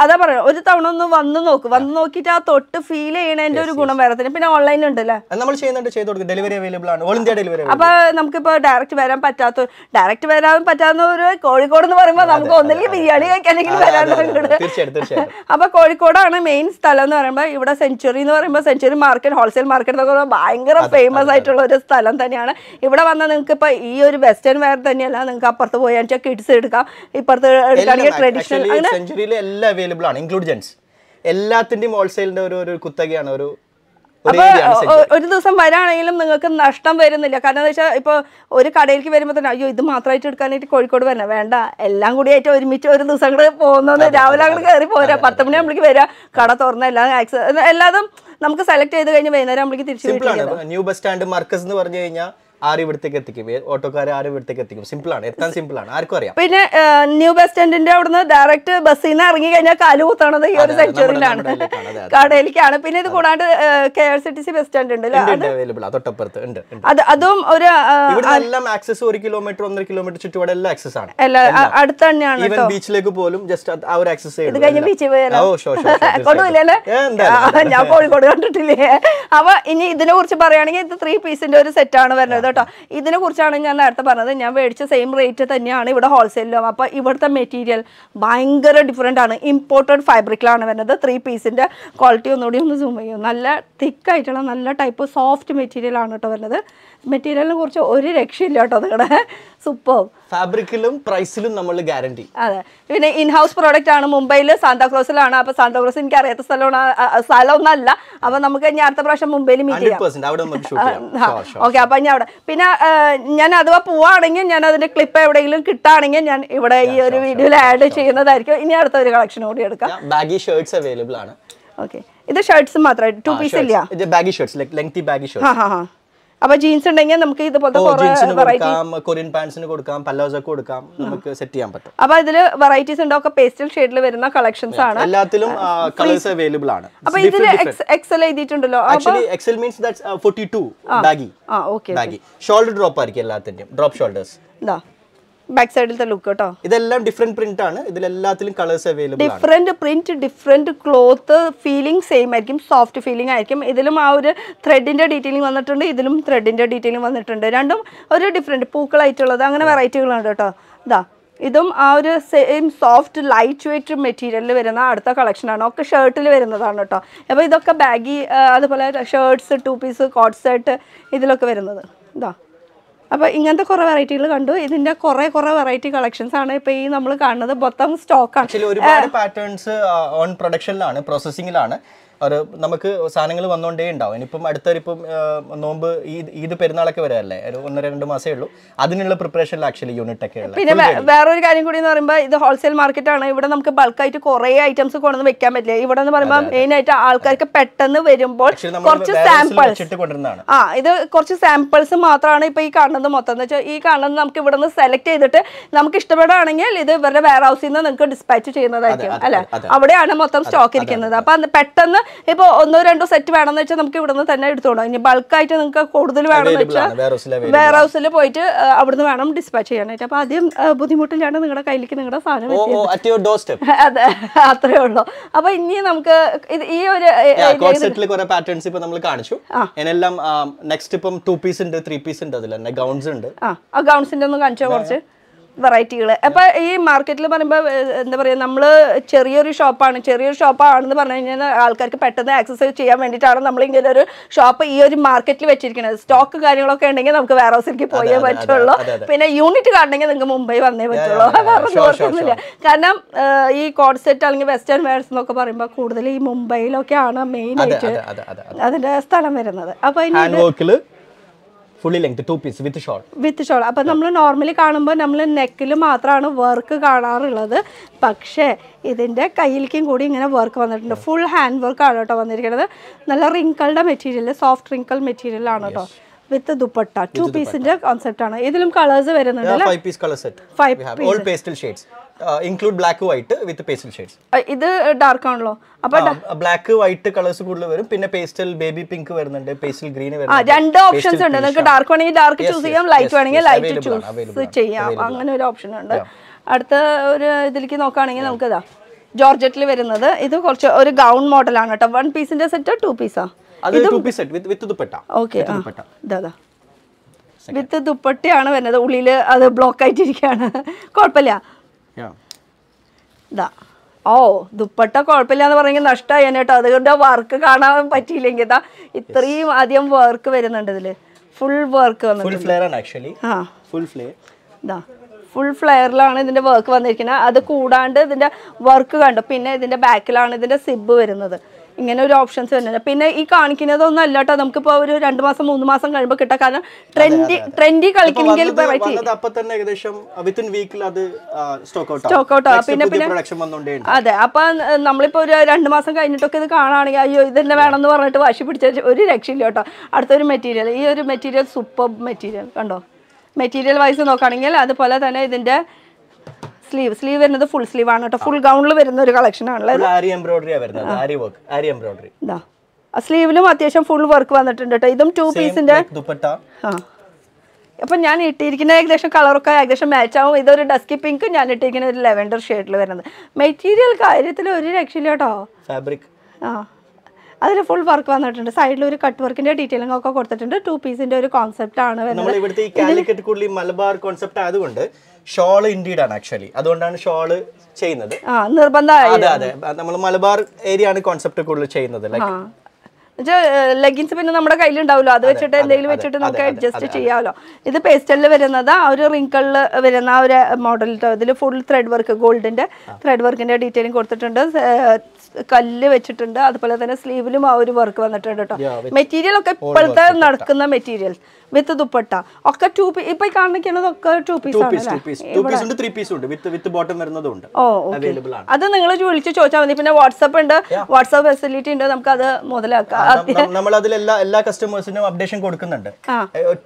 അതാ പറയുന്നത് ഒരു തവണ ഒന്ന് വന്ന് നോക്ക് വന്ന് നോക്കിയിട്ട് ആ തൊട്ട് ഫീൽ ചെയ്യണതിന്റെ ഒരു ഗുണം വേറെ പിന്നെ ഓൺലൈനിൽ ഉണ്ടല്ലേ നമ്മൾ ചെയ്യുന്നുണ്ട് ചെയ്തു കൊടുക്കും ഡെലിവറി അവൈലബിൾ ആണ് ഓൾ ഇന്ത്യ ഡെലിവറി അപ്പൊ നമുക്കിപ്പോ ഡയറക്റ്റ് വരാൻ പറ്റാത്ത ഡയറക്റ്റ് വരാൻ പറ്റാത്ത ഒരു കോഴിക്കോട് എന്ന് പറയുമ്പോൾ നമുക്ക് ഒന്നില്ലെങ്കിൽ ബിരിയാണി കഴിക്കാനെങ്കിൽ വരാനുണ്ട് അപ്പൊ കോഴിക്കോടാണ് മെയിൻ സ്ഥലം എന്ന് പറയുമ്പോൾ ഇവിടെ സെഞ്ചുറി എന്ന് പറയുമ്പോൾ സെഞ്ചുറി മാർക്കറ്റ് ഹോൾസെയിൽ മാർക്കറ്റ് എന്നൊക്കെ ഭയങ്കര ഫേമസ് ആയിട്ടുള്ള ഒരു സ്ഥലം തന്നെയാണ് ഇവിടെ വന്നാൽ നിങ്ങൾക്ക് ഇപ്പൊ ഈ ഒരു വെസ്റ്റേൺ വെയർ തന്നെയല്ല നിങ്ങൾക്ക് അപ്പുറത്ത് പോയാൽ അഞ്ചാൽ കിഡ്സ് എടുക്കാം ഇപ്പുറത്ത് എടുക്കുകയാണെങ്കിൽ ട്രഡീഷണൽ അങ്ങനെ എല്ലാം അവൈലബിൾ ആണ് ഇൻക്ലൂഡ് ജെൻസ് എല്ലാത്തിന്റെയും ഹോൾസെയിലിന്റെ ഒരു ഒരു കുത്തകയാണ് ഒരു അപ്പോൾ ഒരു ദിവസം വരാണെങ്കിലും നിങ്ങൾക്ക് നഷ്ടം വരുന്നില്ല കാരണം എന്താ വെച്ചാൽ ഇപ്പോൾ ഒരു കടയിലേക്ക് വരുമ്പോൾ തന്നെ അയ്യോ ഇത് മാത്രമായിട്ട് എടുക്കാനായിട്ട് കോഴിക്കോട് വരണം വേണ്ട എല്ലാം കൂടി ആയിട്ട് ഒരുമിച്ച് ഒരു ദിവസം കൂടെ പോകുന്നത് രാവിലെ അങ്ങോട്ട് കയറി പോരാ പത്ത് മണി നമ്മൾക്ക് വരാ കട തുറന്ന എല്ലാ എല്ലാതും നമുക്ക് സെലക്ട് ചെയ്ത് കഴിഞ്ഞ് വൈകുന്നേരം ആകുമ്പോഴേക്ക് തിരിച്ചു ന്യൂ ബസ് സ്റ്റാൻഡ് മർക്കസ് എന്ന് പറഞ്ഞു കഴിഞ്ഞാൽ ആരും ഇവിടത്തേക്ക് എത്തിക്കും ഓട്ടോക്കാർ ആരും ഇവിടത്തേക്ക് എത്തിക്കും സിമ്പിളാണ് എത്താൻ സിമ്പിളാണ് ആർക്കും അറിയാം പിന്നെ ന്യൂ ബസ് സ്റ്റാൻഡിന്റെ അവിടുന്ന് ഡയറക്റ്റ് ബസ്സിൽ നിന്ന് ഇറങ്ങി കഴിഞ്ഞാൽ കാലു കുത്തണത് ഈ ഒരു സെഞ്ചുറിയിലാണ് കടയിലേക്കാണ് പിന്നെ ഇത് കൂടാണ്ട് K S R T C bus stand ഉണ്ട് അവൈലബിൾ തൊട്ടപ്പുറത്ത് ഉണ്ട് അത് അതും ഒരു എല്ലാം ആക്സസ് ഒരു കിലോമീറ്റർ ഒന്നര കിലോമീറ്റർ ചുറ്റുപാട് എല്ലാം ആക്സസ് ആണ് അടുത്ത് തന്നെയാണ് ബീച്ചിലേക്ക് പോലും ജസ്റ്റ് ആ ഒരു ആക്സസ് ഇത് കഴിഞ്ഞ ബീച്ചിൽ പോയാലോ കൊണ്ടുപോയില്ലേ ഞാൻ കോഴിക്കോട് കണ്ടിട്ടില്ലേ അപ്പൊ ഇനി ഇതിനെ കുറിച്ച് പറയുകയാണെങ്കിൽ ഇത് ത്രീ പീസിന്റെ ഒരു സെറ്റ് ആണ് വരുന്നത് കേട്ടോ കുറിച്ചാണ് ഞാൻ നേരത്തെ പറഞ്ഞത് ഞാൻ മേടിച്ച സെയിം റേറ്റ് തന്നെയാണ് ഇവിടെ ഹോൾസെയിലും അപ്പോൾ ഇവിടുത്തെ മെറ്റീരിയൽ ഭയങ്കര ഡിഫറെൻ്റ് ആണ് ഇമ്പോർട്ടഡ് ഫാബ്രിക്കിലാണ് വരുന്നത് ത്രീ പീസിൻ്റെ ക്വാളിറ്റി ഒന്നുകൂടി ഒന്ന് സൂം ചെയ്യും നല്ല തിക്കായിട്ടുള്ള നല്ല ടൈപ്പ് സോഫ്റ്റ് മെറ്റീരിയലാണ് കേട്ടോ വരുന്നത് മെറ്റീരിയലിനെ കുറിച്ച് ഒരു രക്ഷയില്ല കേട്ടോ നിങ്ങളുടെ സൂപ്പർ ഫാബ്രിക്കിലും പ്രൈസിലും നമ്മൾ ഗ്യാരണ്ടി അതെ പിന്നെ ഇൻഹൗസ് പ്രോഡക്റ്റ് ആണ് മുംബൈയിൽ സാന്താക്ലോസിലാണ് അപ്പൊ സാന്താക്ലോസ് എനിക്ക് അറിയാത്ത സ്ഥലമാണ് സ്ഥലമൊന്നല്ല അപ്പൊ നമുക്ക് ഞാൻ അടുത്ത പ്രാവശ്യം മുംബൈയിൽ മീറ്റ് ചെയ്യാം ഓക്കെ അപ്പൊ ഞാൻ അവിടെ പിന്നെ ഞാൻ അഥവാ പോവാണെങ്കിൽ ഞാൻ അതിന്റെ ക്ലിപ്പ് എവിടെയെങ്കിലും കിട്ടുകയാണെങ്കിൽ ഞാൻ ഇവിടെ ഈ ഒരു വീഡിയോയിൽ ആഡ് ചെയ്യുന്നതായിരിക്കും ഇനി അടുത്ത ഒരു കളക്ഷൻ കൂടി എടുക്കാം ബാഗി ഷർട്ട്സ് അവൈലബിൾ ആണ് ഓക്കെ ഇത് ഷർട്ട്സ് മാത്രമായിട്ട് ടു പീസ് ഇല്ല baggy shirts lengthy baggy shirts അപ്പൊ ജീൻസ് ഉണ്ടെങ്കിൽ നമുക്ക് ഇതുപോലത്തെ കൊറിയൻ പാൻസിന് കൊടുക്കാം പലോസൊക്കെ കൊടുക്കാം നമുക്ക് സെറ്റ് ചെയ്യാൻ പറ്റും അപ്പൊ ഇതില് വെറൈറ്റീസ് ഉണ്ടോ പേസ്റ്റൽ ഷെയ്ഡിൽ വരുന്ന കളക്ഷൻസ് ആണ് എല്ലാത്തിലും കളേഴ്സ് അവൈലബിൾ ആണ് അപ്പൊ ഇതില് എക്സൽ എഴുതിയിട്ടുണ്ടല്ലോ actually XL means that's forty two ഡാഗി ഡാഗി ഷോൾഡർ ഡ്രോപ്പ് ആയിരിക്കും എല്ലാത്തിന്റെയും ഡ്രോപ്പ് ഷോൾഡേഴ്സ് ബാക്ക് സൈഡിലത്തെ ലുക്ക് കേട്ടോ ഇതെല്ലാം ഡിഫറെന്റ് പ്രിന്റ് ആണ് ഇതിലെല്ലാത്തിലും colours available different print different cloth feeling same ആയിരിക്കും സോഫ്റ്റ് ഫീലിംഗ് ആയിരിക്കും ഇതിലും ആ ഒരു ത്രെഡിന്റെ ഡീറ്റെയിലിംഗ് വന്നിട്ടുണ്ട് ഇതിലും ത്രെഡിന്റെ ഡീറ്റെയിലിംഗ് വന്നിട്ടുണ്ട് രണ്ടും ഒരു ഡിഫറെന്റ് പൂക്കളായിട്ടുള്ളത് അങ്ങനെ വെറൈറ്റികളുണ്ട് കേട്ടോ ഇതാ ഇതും ആ ഒരു സെയിം സോഫ്റ്റ് ലൈറ്റ് വെയിറ്റ് മെറ്റീരിയലിൽ വരുന്ന അടുത്ത കളക്ഷനാണ് ഒക്കെ ഷർട്ടിൽ വരുന്നതാണ് കേട്ടോ അപ്പോൾ ഇതൊക്കെ ബാഗി അതുപോലെ shirts two piece coat set ഇതിലൊക്കെ വരുന്നത് ഇതാ അപ്പോൾ ഇങ്ങനത്തെ കുറേ വെറൈറ്റികൾ കണ്ടു ഇതിന്റെ കുറേ കുറേ വെറൈറ്റി കളക്ഷൻസ് ആണ് ഇപ്പൊ ഈ നമ്മൾ കാണുന്നത് മൊത്തം ആണ് ഒരുപാട് പാറ്റേൺസ് ഓൺ പ്രൊഡക്ഷനിലാണ് പ്രോസസ്സിംഗിലാണ് ഒരു നമുക്ക് സാധനങ്ങൾ വന്നുകൊണ്ടേ ഉണ്ടാവും ഇനിയിപ്പം അടുത്തൊരിപ്പം നോമ്പ് ഈ ഈദ് പെരുന്നാളൊക്കെ വരാല്ലേ ഒരു ഒന്നര രണ്ട് മാസമേ ഉള്ളൂ അതിനുള്ള പ്രിപ്പറേഷനിൽ ആക്ച്വലി യൂണിറ്റ് ഒക്കെ പിന്നെ വേറൊരു കാര്യം കൂടി എന്ന് പറയുമ്പോൾ ഇത് ഹോൾസെയിൽ മാർക്കറ്റ് ആണ് ഇവിടെ നമുക്ക് ബൾക്കായിട്ട് കുറേ ഐറ്റംസ് കൊണ്ടുവന്ന് വെക്കാൻ പറ്റില്ല ഇവിടെ നിന്ന് പറയുമ്പോൾ മെയിൻ ആയിട്ട് ആൾക്കാർക്ക് പെട്ടെന്ന് വരുമ്പോൾ കുറച്ച് സാമ്പിൾസ് ആ ഇത് കുറച്ച് സാമ്പിൾസ് മാത്രമാണ് ഇപ്പൊ ഈ കാണുന്നത് മൊത്തം എന്ന് വെച്ചാൽ ഈ കാണുന്നത് നമുക്ക് ഇവിടെ നിന്ന് സെലക്ട് ചെയ്തിട്ട് നമുക്ക് ഇഷ്ടപ്പെടുകയാണെങ്കിൽ ഇത് ഇവരുടെ വെയർ ഹൗസിൽ നിന്ന് നിങ്ങൾക്ക് ഡിസ്പാച്ച് ചെയ്യുന്നതായിരിക്കും അല്ലെ അവിടെയാണ് മൊത്തം സ്റ്റോക്ക് ഇരിക്കുന്നത് അപ്പൊ പെട്ടെന്ന് ഇപ്പോൾ ഒന്നോ രണ്ടോ സെറ്റ് വേണമെന്ന് വെച്ചാൽ നമുക്ക് ഇവിടുന്ന് തന്നെ എടുത്തോണം ഇനി ബൾക്കായിട്ട് നിങ്ങൾക്ക് കൂടുതൽ വേണമെന്ന് വെച്ചാൽ വെയർ ഹൗസിൽ പോയിട്ട് അവിടുന്ന് വേണം ഡിസ്പാച്ച് ചെയ്യാനായിട്ട് അപ്പോൾ ആദ്യം ബുദ്ധിമുട്ടിലാണ് നിങ്ങളുടെ കയ്യിലേക്ക് നിങ്ങളുടെ സാധനം അതെ അത്രേ ഉള്ളൂ അപ്പോൾ ഇനി നമുക്ക് ഈ ഒരു സെറ്റിൽ പാറ്റേൺസ് ഇപ്പൊ നമ്മൾ കാണിച്ചു നെക്സ്റ്റ് ഇപ്പം ടു പീസ് ഉണ്ട് ത്രീ പീസ് ഉണ്ട് അതിൽ ഗൗൺസ് ഉണ്ട് ആ ഗൗൺസിന്റെ ഒന്ന് കാണിച്ചോ കുറച്ച് വെറൈറ്റികൾ അപ്പോൾ ഈ മാർക്കറ്റിൽ പറയുമ്പോൾ എന്താ പറയുക നമ്മൾ ചെറിയൊരു ഷോപ്പാണ് ചെറിയൊരു ഷോപ്പാണെന്ന് പറഞ്ഞു കഴിഞ്ഞാൽ ആൾക്കാർക്ക് പെട്ടെന്ന് ആക്സസ് ചെയ്യാൻ വേണ്ടിയിട്ടാണ് നമ്മളിങ്ങനെ ഒരു ഷോപ്പ് ഈ ഒരു മാർക്കറ്റിൽ വെച്ചിരിക്കുന്നത് സ്റ്റോക്ക് കാര്യങ്ങളൊക്കെ ഉണ്ടെങ്കിൽ നമുക്ക് വേറെ ഹൗസിലേക്ക് പോയേ പറ്റുള്ളൂ പിന്നെ യൂണിറ്റ് കാണണമെങ്കിൽ നിങ്ങൾക്ക് മുംബൈ വന്നേ പറ്റുള്ളൂ വേറെ നിവർത്തുന്നില്ല കാരണം ഈ കോൺസെറ്റ് അല്ലെങ്കിൽ വെസ്റ്റേൺ വേഴ്സ് എന്നൊക്കെ പറയുമ്പോൾ കൂടുതൽ ഈ മുംബൈയിലൊക്കെയാണ് മെയിൻ ആയിട്ട് അതിന്റെ സ്ഥലം വരുന്നത് അപ്പോൾ ഇനി fully length two piece with shawl with shawl അപ്പം നമ്മൾ നോർമലി കാണുമ്പോൾ നമ്മൾ നെക്കിൽ മാത്രമാണ് വർക്ക് കാണാറുള്ളത് പക്ഷേ ഇതിൻ്റെ കയ്യിലേക്കും കൂടി ഇങ്ങനെ വർക്ക് വന്നിട്ടുണ്ട് ഫുൾ ഹാൻഡ് വർക്ക് ആണ് കേട്ടോ വന്നിരിക്കുന്നത് നല്ല റിങ്കിളുടെ മെറ്റീരിയൽ സോഫ്റ്റ് റിങ്കിൾ മെറ്റീരിയൽ ആണ് കേട്ടോ വിത്ത് ദുപ്പട്ട ടു പീസിന്റെ കോൺസെപ്റ്റ് ആണ് ഇതിലും കളേഴ്സ് വരുന്നുണ്ട് piece colour set all include black white with pastel shades ഇത് ഡാർക്ക് uh, ആണല്ലോ അപ്പൊ ബ്ലാക്ക് വൈറ്റ് കളേഴ്സ് കൂടുതൽ വരും പിന്നെ പേസ്റ്റൽ ബേബി പിങ്ക് വരുന്നുണ്ട് പേസ്റ്റൽ ഗ്രീൻ വരുന്നുണ്ട് രണ്ട് ഓപ്ഷൻസ് ഉണ്ട് നിങ്ങൾക്ക് ഡാർക്ക് വേണമെങ്കിൽ ഡാർക്ക് ചൂസ് ചെയ്യാം ലൈറ്റ് വേണമെങ്കിൽ ലൈറ്റ് ചൂസ് ചെയ്യാം അങ്ങനെ ഒരു ഓപ്ഷൻ ഉണ്ട് അടുത്ത ഒരു ഇതിലേക്ക് നോക്കുകയാണെങ്കിൽ നമുക്ക് ഇതാ ജോർജറ്റിൽ വരുന്നത് ഇത് കുറച്ച് ഒരു ഗൗൺ മോഡലാണ് കേട്ടോ വൺ പീസിന്റെ സെറ്റ് ടു പീസാ ഓക്കെ ഇതാ വിത്ത് ദുപ്പട്ടയാണ് വരുന്നത് ഉള്ളിൽ അത് ബ്ലോക്ക് ആയിട്ടിരിക്കുകയാണ് കുഴപ്പമില്ല ഓ ദുപ്പട്ട എന്ന് പറഞ്ഞെങ്കിൽ നഷ്ടമായി കേട്ടോ അതുകൊണ്ട് വർക്ക് കാണാൻ പറ്റിയില്ലെങ്കിൽ ഇതാ ഇത്രയും അധികം വർക്ക് വരുന്നുണ്ട് ഇതില് ഫുൾ വർക്ക് വന്നിട്ടുണ്ട് ഫുൾ ഫ്ലെയറിലാണ് ഇതിന്റെ വർക്ക് വന്നിരിക്കുന്നത് അത് കൂടാണ്ട് ഇതിന്റെ വർക്ക് കണ്ടു പിന്നെ ഇതിന്റെ ബാക്കിലാണ് ഇതിന്റെ സിബ് വരുന്നത് ഇങ്ങനെ ഒരു ഓപ്ഷൻസ് വരുന്നുണ്ട് പിന്നെ ഈ കാണിക്കുന്നതൊന്നും അല്ല കേട്ടോ നമുക്കിപ്പോ ഒരു രണ്ട് മാസം മൂന്ന് മാസം കഴിയുമ്പോൾ കിട്ടാം കാരണം ട്രെൻഡി ട്രെൻഡി കളിക്കുന്നെങ്കിൽ സ്റ്റോക്ക് ഔട്ട് uh, പിന്നെ പിന്നെ അതെ അപ്പൊ നമ്മളിപ്പോ ഒരു രണ്ട് മാസം കഴിഞ്ഞിട്ടൊക്കെ ഇത് കാണുകയാണെങ്കിൽ അയ്യോ തന്നെ വേണമെന്ന് പറഞ്ഞിട്ട് വാശി പിടിച്ച ഒരു രക്ഷയില്ല കേട്ടോ അടുത്തൊരു മെറ്റീരിയൽ ഈ ഒരു മെറ്റീരിയൽ സൂപ്പർ മെറ്റീരിയൽ കണ്ടോ മെറ്റീരിയൽ വൈസ് നോക്കുകയാണെങ്കിൽ അതുപോലെ തന്നെ ഇതിന്റെ സ്ലീവ് സ്ലീവ് വരുന്നത് ഫുൾ സ്ലീവ് ആണ് കേട്ടോ ഫുൾ ഗൗണിൽ വരുന്ന ഒരു കളക്ഷൻ ആണല്ലോ ആരി വർക്ക് ആരി സ്ലീവിലും അത്യാവശ്യം ഫുൾ വർക്ക് വന്നിട്ടുണ്ട് കേട്ടോ ഇതും ടു പീസിന്റെ ദുപ്പട്ട ഞാൻ ഇട്ടിരിക്കുന്ന ഏകദേശം കളറൊക്കെ ഏകദേശം മാച്ച് ആവും ഇതൊരു ഡസ്കി പിങ്ക് ഞാൻ ഇട്ടിരിക്കുന്ന ഒരു ലെവൻഡർ ഷെയ്ഡിൽ വരുന്നത് മെറ്റീരിയൽ കാര്യത്തിൽ ഒരു രക്ഷയില്ല കേട്ടോ ഫാബ്രിക് ആ അതിൽ ഫുൾ വർക്ക് വന്നിട്ടുണ്ട് സൈഡിൽ ഒരു കട്ട് വർക്കിന്റെ ഡീറ്റെയിലിംഗ് ഒക്കെ കൊടുത്തിട്ടുണ്ട് ടു പീസിന്റെ ഒരു കോൺസെപ്റ്റ് ആണ് നമ്മൾ ഇവിടുത്തെ ഈ കാലിക്കറ്റ് കൂടുതൽ മലബാർ കോൺസെപ്റ്റ് ആയതുകൊണ്ട് ഷോൾ ഇൻഡീഡ് ആണ് ആക്ച്വലി അതുകൊണ്ടാണ് ഷോൾ ചെയ്യുന്നത് അതെ അതെ നമ്മൾ മലബാർ ഏരിയ ആണ് കോൺസെപ്റ്റ് കൂടുതൽ ചെയ്യുന്നത് ലൈക്ക് ലെഗിൻസ് പിന്നെ നമ്മുടെ കയ്യിലുണ്ടാവുമല്ലോ അത് വെച്ചിട്ട് എന്തെങ്കിലും വെച്ചിട്ട് നമുക്ക് അഡ്ജസ്റ്റ് ചെയ്യാമല്ലോ ഇത് പേസ്റ്റലിൽ വരുന്നത് ആ ഒരു റിങ്കിളിൽ വരുന്ന ആ ഒരു മോഡലിട്ടോ ഇതിൽ ഫുൾ ത്രെഡ് വർക്ക് ഗോൾഡിന്റെ ത്രെഡ് വർക്കിന്റെ ഡീറ്റെയിലും കൊടുത്തിട്ടുണ്ട് കല്ല് വെച്ചിട്ടുണ്ട് അതുപോലെ തന്നെ സ്ലീവിലും ആ ഒരു വർക്ക് വന്നിട്ടുണ്ട് കേട്ടോ മെറ്റീരിയൽ ഒക്കെ ഇപ്പോഴത്തെ നടക്കുന്ന മെറ്റീരിയൽ വിത്ത് ദുപ്പട്ട ഒക്കെ ടു പീസ് ഇപ്പൊ കാണിക്കുന്നതൊക്കെ അത് നിങ്ങൾ വിളിച്ച് ചോദിച്ചാൽ മതി പിന്നെ വാട്സപ്പ് ഉണ്ട് വാട്സപ്പ് ഫെസിലിറ്റി ഉണ്ട് നമുക്ക് അത് മുതലാക്കാം നമ്മൾ അതിൽ എല്ലാ കസ്റ്റമേഴ്സിനും അപ്ഡേഷൻ കൊടുക്കുന്നുണ്ട്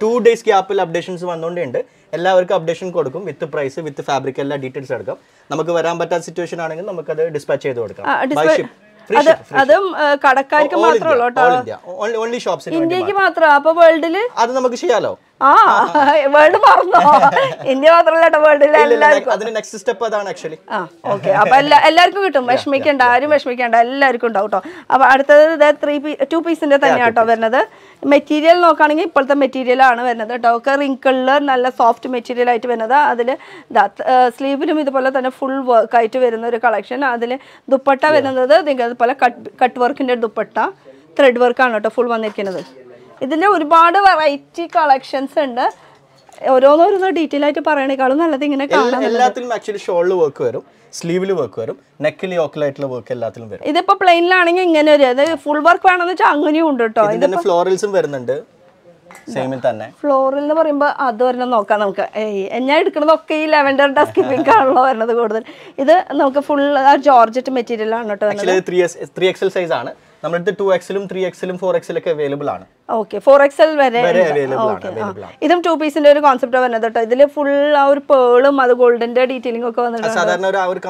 ടു ഡേയ്സ് ഗ്യാപ്പിൽ അപ്ഡേഷൻസ് വന്നുകൊണ്ടേ എല്ലാവർക്കും അപ്ഡേഷൻ കൊടുക്കും വിത്ത് പ്രൈസ് വിത്ത് ഫാബ്രിക് എല്ലാ ഡീറ്റെയിൽസ് എടുക്കാം നമുക്ക് വരാൻ പറ്റാത്ത സിറ്റുവേഷൻ ആണെങ്കിൽ നമുക്ക് അത് ഡിസ്പാച്ച് ചെയ്ത് കൊടുക്കാം അതും കടക്കാർക്ക് ഇന്ത്യക്ക് മാത്രം അപ്പൊ വേൾഡിൽ അത് നമുക്ക് ചെയ്യാലോ ആ വേൾഡ് മറന്നോ ഇന്ത്യ മാത്രമല്ല വേൾഡിൽ എല്ലാവർക്കും ആ ഓക്കെ അപ്പൊ എല്ലാ എല്ലാവർക്കും കിട്ടും വിഷമിക്കേണ്ട ആരും വിഷമിക്കേണ്ട എല്ലാവർക്കും ഉണ്ടാവും കേട്ടോ അപ്പൊ അടുത്തത് ഇത് ത്രീ പീ ടു പീസിന്റെ തന്നെയാണ് കേട്ടോ വരുന്നത് മെറ്റീരിയൽ നോക്കുകയാണെങ്കിൽ ഇപ്പോഴത്തെ മെറ്റീരിയൽ ആണ് വരുന്നത് കേട്ടോ ഒക്കെ റിങ്കിളിൽ നല്ല സോഫ്റ്റ് മെറ്റീരിയൽ ആയിട്ട് വരുന്നത് അതിൽ സ്ലീവിലും ഇതുപോലെ തന്നെ ഫുൾ വർക്ക് ആയിട്ട് വരുന്ന ഒരു കളക്ഷൻ അതിൽ ദുപ്പട്ട വരുന്നത് നിങ്ങൾ അതുപോലെ കട്ട് കട്ട് വർക്കിന്റെ ദുപ്പട്ട ത്രെഡ് വർക്കാണ് കേട്ടോ ഫുൾ വന്നിരിക്കുന്നത് ഇതിൽ ഒരുപാട് വെറൈറ്റി കളക്ഷൻസ് ഉണ്ട് ഓരോന്നോരോന്നോ ഡീറ്റെയിൽ ആയിട്ട് പറയണേക്കാളും നല്ലത് ഇങ്ങനെ കാണാം എല്ലാത്തിലും ആക്ച്വലി ഷോളിൽ വർക്ക് വരും സ്ലീവില് വർക്ക് വരും നെക്കിൽ യോക്കിലായിട്ടുള്ള വർക്ക് എല്ലാത്തിലും വരും ഇതിപ്പോ പ്ലെയിനിലാണെങ്കിൽ ഇങ്ങനെ ഒരു അത് ഫുൾ വർക്ക് വേണമെന്ന് വെച്ചാൽ അങ്ങനെയും ഉണ്ട് കേട്ടോ ഇതിന്റെ ഫ്ലോറൽസും വരുന്നുണ്ട് സെയിമിൽ തന്നെ ഫ്ലോറിൽ എന്ന് പറയുമ്പോൾ അത് വരണം നോക്കാം നമുക്ക് ഞാൻ എടുക്കുന്നതൊക്കെ ഈ ലെവൻഡർ ഡസ്കിപ്പിംഗ് പിങ്ക് ആണല്ലോ വരണത് കൂടുതൽ ഇത് നമുക്ക് ഫുൾ ജോർജറ്റ് മെറ്റീരിയൽ ആണ് കേട്ടോ ത്രീ എക്സൽ സൈസ് ആണ് നമ്മളടുത്ത് ടു എക്സിലും ത്രീ എക്സിലും ഫോർ എക്സിലൊക്കെ അവൈലബിൾ ആണ് ഓക്കെ ഫോർ എക്സൽ വരെ ഇതും ടു പീസിന്റെ ഒരു കോൺസെപ്റ്റ് വരുന്നത് കേട്ടോ ഇതിൽ ഫുൾ ആ ഒരു പേളും അത് ഗോൾഡിന്റെ ഡീറ്റെയിലിംഗ് ഒക്കെ വന്നിട്ടുണ്ട് സാധാരണ ഒരു ആ ഒരു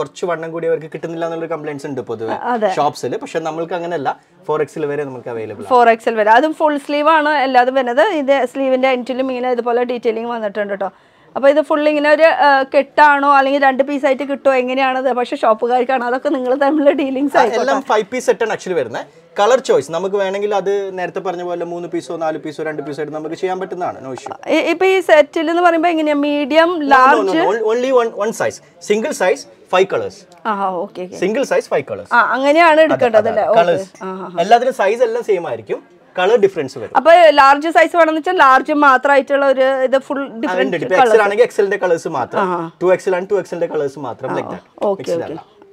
കുറച്ച് വണ്ണം കൂടി അവർക്ക് കിട്ടുന്നില്ല എന്നുള്ള കംപ്ലൈന്റ്സ് ഉണ്ട് പൊതുവെ ഷോപ്സിൽ പക്ഷെ നമ്മൾക്ക് അങ്ങനെയല്ല ഫോർ എക്സിൽ വരെ നമുക്ക് അവൈലബിൾ ഫോർ എക്സിൽ വരെ അതും ഫുൾ സ്ലീവ് ആണ് എല്ലാതും വരുന്നത് ഇത് സ്ലീവിന്റെ എൻറ്റിലും ഇങ്ങനെ ഇതുപോലെ ഡീറ്റെയിലിംഗ് വന്നിട്ടുണ്ട് കേട്ടോ അപ്പോൾ ഇത് ഫുൾ ഇങ്ങനെ ഒരു കെട്ടാണോ അല്ലെങ്കിൽ രണ്ട് പീസ് ആയിട്ട് കിട്ടുമോ എങ്ങനെയാണത് പക്ഷേ ഷോപ്പുകാർക്കാണ് അതൊക്കെ നിങ്ങൾ തമ്മിലുള്ള ഡീലിങ്സ് എല്ലാം ഫൈവ് പീസ് സെറ്റാണ് ആക്ച്വലി വരുന്നത് കളർ ചോയ്സ് നമുക്ക് വേണമെങ്കിൽ അത് നേരത്തെ പറഞ്ഞ പോലെ മൂന്ന് പീസോ നാല് പീസോ രണ്ട് പീസോ ആയിട്ട് നമുക്ക് ചെയ്യാൻ പറ്റുന്നതാണ് നോ ഇഷ്യൂ ഇപ്പൊ ഈ സെറ്റിൽ എന്ന് പറയുമ്പോൾ എങ്ങനെയാ medium large only one one size single size five colours single size five colours അങ്ങനെയാണ് എടുക്കേണ്ടത് എല്ലാത്തിനും സൈസ് എല്ലാം സെയിം ആയിരിക്കും കളർ ഡിഫറൻസ് വരും അപ്പൊ ലാർജ് സൈസ് വേണമെന്ന് വെച്ചാൽ ലാർജ് മാത്രമായിട്ടുള്ള ഒരു ഇത് ഫുൾ ഡിഫറെന്റ് എക്സലിന്റെ കളേഴ്സ് മാത്രം ടു എക്സൽ ആണ് എക്സലിന്റെ കളേഴ്സ് മാത്രം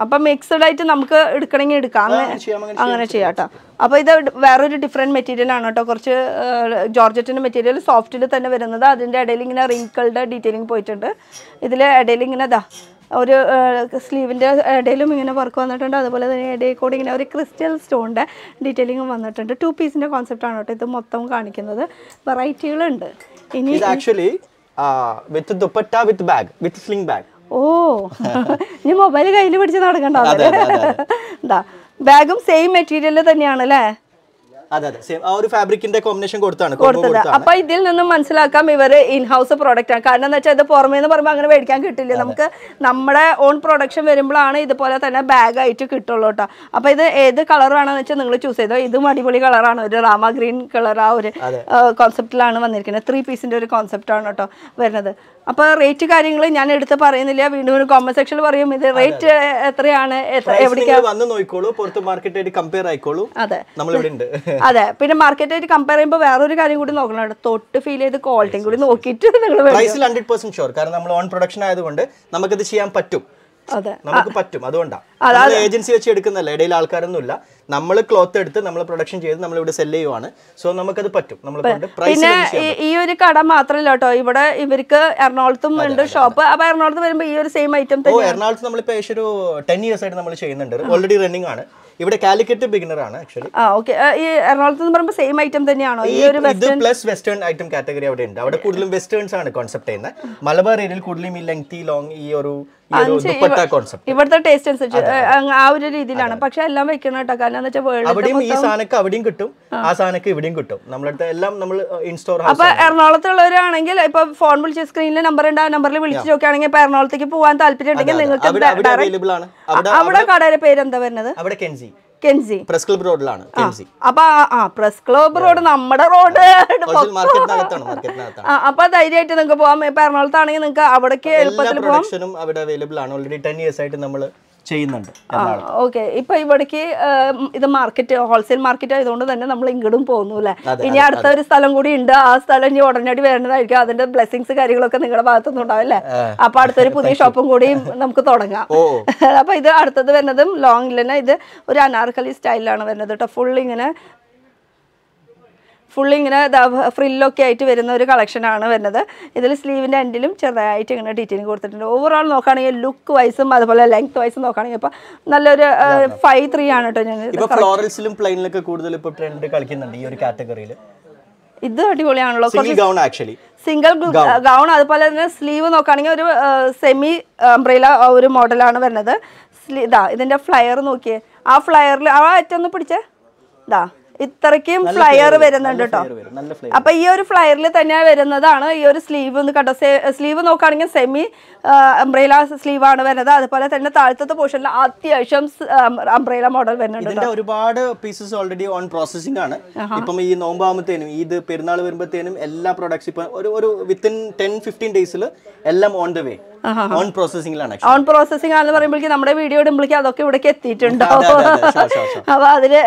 അപ്പൊ മിക്സഡ് ആയിട്ട് നമുക്ക് എടുക്കണമെങ്കിൽ എടുക്കാം അങ്ങനെ ചെയ്യാട്ടോ അപ്പൊ ഇത് വേറൊരു ഡിഫറെന്റ് മെറ്റീരിയൽ ആണ് കേട്ടോ കുറച്ച് ജോർജറ്റിന്റെ മെറ്റീരിയൽ സോഫ്റ്റിൽ തന്നെ വരുന്നത് അതിന്റെ ഇടയിൽ ഇങ്ങനെ റിങ്കിൾഡ് ഡീറ്റെയിലിംഗ് പോയിട്ടുണ്ട് ഇതിൽ ഇടയിൽ ഇങ്ങനെ ഇതാ ഒരു സ്ലീവിൻ്റെ ഇടയിലും ഇങ്ങനെ വർക്ക് വന്നിട്ടുണ്ട് അതുപോലെ തന്നെ ഇടയിൽ കൂടി ഇങ്ങനെ ഒരു ക്രിസ്റ്റൽ സ്റ്റോണിൻ്റെ ഡീറ്റെയിലിംഗും വന്നിട്ടുണ്ട് ടു പീസിൻ്റെ കോൺസെപ്റ്റാണ് കേട്ടോ ഇത് മൊത്തം കാണിക്കുന്നത് വെറൈറ്റികളുണ്ട് ഇനി actually with dupatta with bag with sling bag ഓ ഇനി മൊബൈൽ കയ്യിൽ പിടിച്ച് നടക്കണ്ട ബാഗും സെയിം മെറ്റീരിയൽ തന്നെയാണ് അല്ലേ അതെ അതെ ആ ഒരു ഫാബ്രിക്കിന്റെ കോമ്പിനേഷൻ കൊടുത്താണ് കൊടുത്തത് അപ്പൊ ഇതിൽ നിന്നും മനസ്സിലാക്കാം ഇവര് ഇൻഹൗസ് പ്രോഡക്റ്റ് ആണ് കാരണം എന്താ വെച്ചാൽ ഇത് പുറമേന്ന് പറയുമ്പോൾ അങ്ങനെ മേടിക്കാൻ കിട്ടില്ല നമുക്ക് നമ്മുടെ ഓൺ പ്രൊഡക്ഷൻ വരുമ്പോഴാണ് ഇതുപോലെ തന്നെ ബാഗ് ആയിട്ട് കിട്ടുള്ളൂ കേട്ടോ അപ്പൊ ഇത് ഏത് കളർ വേണമെന്ന് വെച്ചാൽ നിങ്ങൾ ചൂസ് ചെയ്തോ ഇതും അടിപൊളി കളറാണ് ഒരു റാമ ഗ്രീൻ കളർ ആ ഒരു കോൺസെപ്റ്റിലാണ് വന്നിരിക്കുന്നത് ത്രീ പീസിന്റെ ഒരു കോൺസെപ്റ്റ് ആണ് കേട്ടോ വരുന്നത് അപ്പോൾ റേറ്റ് കാര്യങ്ങൾ ഞാൻ എടുത്ത് പറയുന്നില്ല വീണ്ടും കോമന്റ് സെക്ഷനിൽ പറയും ഇത് റേറ്റ് എത്രയാണ് കമ്പയർ ആയിക്കോളൂ അതെ അതെ പിന്നെ മാർക്കറ്റായിട്ട് കമ്പയർ ചെയ്യുമ്പോൾ വേറൊരു കാര്യം കൂടി നോക്കണം തൊട്ട് ഫീൽ ചെയ്ത് ക്വാളിറ്റിയും കൂടി നോക്കിയിട്ട് നിങ്ങൾ ഷുവർ കാരണം നമ്മൾ ഓൺ പ്രൊഡക്ഷൻ ആയതുകൊണ്ട് നമുക്കത് ചെയ്യാൻ പറ്റും നമുക്ക് പറ്റും അതുകൊണ്ടാണ് ഏജൻസി വെച്ച് എടുക്കുന്നല്ല ഇടയിൽ ആൾക്കാരൊന്നുമില്ല നമ്മൾ ക്ലോത്ത് എടുത്ത് നമ്മൾ പ്രൊഡക്ഷൻ ചെയ്ത് നമ്മൾ ഇവിടെ സെല് ചെയ്യുവാണ് സോ നമുക്കത് പറ്റും നമ്മൾ പിന്നെ ഈ ഒരു കട മാത്രമല്ല കേട്ടോ ഇവിടെ ഇവർക്ക് എറണാകുളത്തും ഉണ്ട് ഷോപ്പ് അപ്പൊ എറണാകുളത്ത് വരുമ്പോൾ ഈ ഒരു സെയിം ഐറ്റം എറണാകുളത്ത് നമ്മൾ ഇപ്പൊ ഏകദേശം ഒരു ടെൻ ഇയേഴ്സ് ആയിട്ട് നമ്മൾ ചെയ്യുന്നുണ്ട് ഓൾറെഡി റണ്ണിംഗ് ആണ് ഇവിടെ കാലിക്കറ്റ് ബിഗിനർ ആണ് ആക്ച്വലി ആ ഈ എറണാകുളത്ത് പറയുമ്പോൾ സെയിം ഐറ്റം തന്നെയാണോ ഈ ഒരു western plus western item category അവിടെ ഉണ്ട് അവിടെ കൂടുതലും വെസ്റ്റേൺസ് ആണ് കോൺസെപ്റ്റ് ചെയ്യുന്നത് മലബാർ ഏരിയയിൽ കൂടുതലും ഈ ലെങ്തി ലോങ് ഈ ഒരു ഇവിടുത്തെ ടേസ്റ്റ് അനുസരിച്ച് ആ ഒരു രീതിയിലാണ് പക്ഷെ എല്ലാം വെക്കണം കാരണം എന്താ വെച്ചാൽ അവിടെയും ഈ സാധനക്ക് അവിടെയും കിട്ടും ആ സാധനക്ക് ഇവിടെയും കിട്ടും നമ്മളടുത്ത് എല്ലാം നമ്മൾ ഇൻസ്റ്റോർ അപ്പൊ എറണാകുളത്തുള്ളവരാണെങ്കിൽ ഇപ്പൊ ഫോൺ വിളിച്ച് സ്ക്രീനിലെ നമ്പർ ഉണ്ട് ആ നമ്പറിൽ വിളിച്ച് നോക്കുകയാണെങ്കിൽ ഇപ്പൊ എറണാകുളത്തേക്ക് പോകാൻ താല്പര്യം ഉണ്ടെങ്കിൽ നിങ്ങൾക്ക് അവിടെ കടയുടെ പേര് എന്താ വരുന്നത് അവിടെ കെൻസി കെൻസി പ്രസ് ക്ലബ് റോഡിലാണ് അപ്പൊ ആ പ്രസ് ക്ലബ് റോഡ് നമ്മുടെ റോഡ് അപ്പൊ ധൈര്യമായിട്ട് നിങ്ങൾക്ക് പോവാം ഇപ്പൊ എറണാകുളത്താണെങ്കിൽ നിങ്ങൾക്ക് അവിടേക്ക് എളുപ്പത്തിൽ പോകാം അവിടെ ആണ് ഓൾറെഡി ടെൻ ഇയേഴ്സ് ആയിട്ട് നമ്മള് ചെയ്യുന്നുണ്ട് ഓക്കെ ഇപ്പൊ ഇവിടേക്ക് ഇത് മാർക്കറ്റ് ഹോൾസെയിൽ മാർക്കറ്റ് ആയതുകൊണ്ട് തന്നെ നമ്മൾ ഇങ്ങോട്ടും പോകുന്നു അല്ലെ ഇനി അടുത്ത ഒരു സ്ഥലം കൂടി ഉണ്ട് ആ സ്ഥലം ഇനി ഉടനടി വരേണ്ടതായിരിക്കും അതിന്റെ ബ്ലെസ്സിങ്സ് കാര്യങ്ങളൊക്കെ നിങ്ങളുടെ ഭാഗത്തുനിന്ന് ഉണ്ടാവും അല്ലെ അപ്പൊ അടുത്തൊരു പുതിയ ഷോപ്പും കൂടി നമുക്ക് തുടങ്ങാം അപ്പൊ ഇത് അടുത്തത് വരുന്നതും ലോങ്ങിൽ തന്നെ ഇത് ഒരു അനാർക്കലി സ്റ്റൈലാണ് വരുന്നത് കേട്ടോ ഫുൾ ഇങ്ങനെ ഫുള്ളി ഇങ്ങനെ ഫ്രില്ലൊക്കെ ആയിട്ട് വരുന്ന ഒരു കളക്ഷനാണ് വരുന്നത് ഇതിൽ സ്ലീവിൻ്റെ എൻഡിലും ചെറുതായിട്ട് ഇങ്ങനെ ഡീറ്റെയിൽ കൊടുത്തിട്ടുണ്ട് ഓവറോൾ നോക്കുകയാണെങ്കിൽ ലുക്ക് വൈസും അതുപോലെ ലെങ്ത് വൈസും നോക്കുകയാണെങ്കിൽ ഇപ്പം നല്ലൊരു ഫൈവ് ത്രീ ആണ് കേട്ടോ ഞാൻ ഫ്ലോറൽസിലും പ്ലെയിനിലൊക്കെ കൂടുതൽ ഇപ്പോൾ ട്രെൻഡ് കളിക്കുന്നുണ്ട് ഈ ഒരു കാറ്റഗറിയിൽ ഇത് അടിപൊളിയാണല്ലോ സിംഗിൾ ഗൗൺ അതുപോലെ തന്നെ സ്ലീവ് നോക്കുകയാണെങ്കിൽ ഒരു സെമി അംബ്രയില ഒരു മോഡലാണ് വരുന്നത് ഇതാ ഇതിന്റെ ഫ്ലയർ നോക്കിയേ ആ ഫ്ലയറിൽ ആ ഒന്ന് പിടിച്ചേ ഇതാ ഇത്രയ്ക്കും ഫ്ലയർ വരുന്നുണ്ട് കേട്ടോ അപ്പൊ ഈ ഒരു ഫ്ലയറിൽ തന്നെ വരുന്നതാണ് ഈ ഒരു സ്ലീവ് എന്ന് കണ്ടോ സ്ലീവ് നോക്കുകയാണെങ്കിൽ സെമി അംബ്രേല സ്ലീവ് ആണ് വരുന്നത് അതുപോലെ തന്നെ താഴ്ത്തത്തെ പോർഷനിൽ അത്യാവശ്യം അംബ്രേല മോഡൽ വരുന്നുണ്ട് ഒരുപാട് പീസസ് ഓൾറെഡി ഓൺ പ്രോസസിംഗ് ആണ് ഇപ്പം ഈ നോമ്പാകുമ്പോഴത്തേനും ഈ പെരുന്നാൾ വരുമ്പോഴത്തേനും എല്ലാ പ്രോഡക്ട്സ് ഇപ്പൊ ഒരു ഒരു വിത്തിൻ ടെൻ ഫിഫ്റ്റീൻ ഡേയ്സിൽ എല്ലാം on the way on processing on processing ആണെന്ന് പറയുമ്പോഴേക്കും നമ്മുടെ വീഡിയോ ഇടുമ്പോഴേക്കും അതൊക്കെ ഇവിടേക്ക് എത്തിയിട്ടുണ്ടോ അപ്പൊ അതില്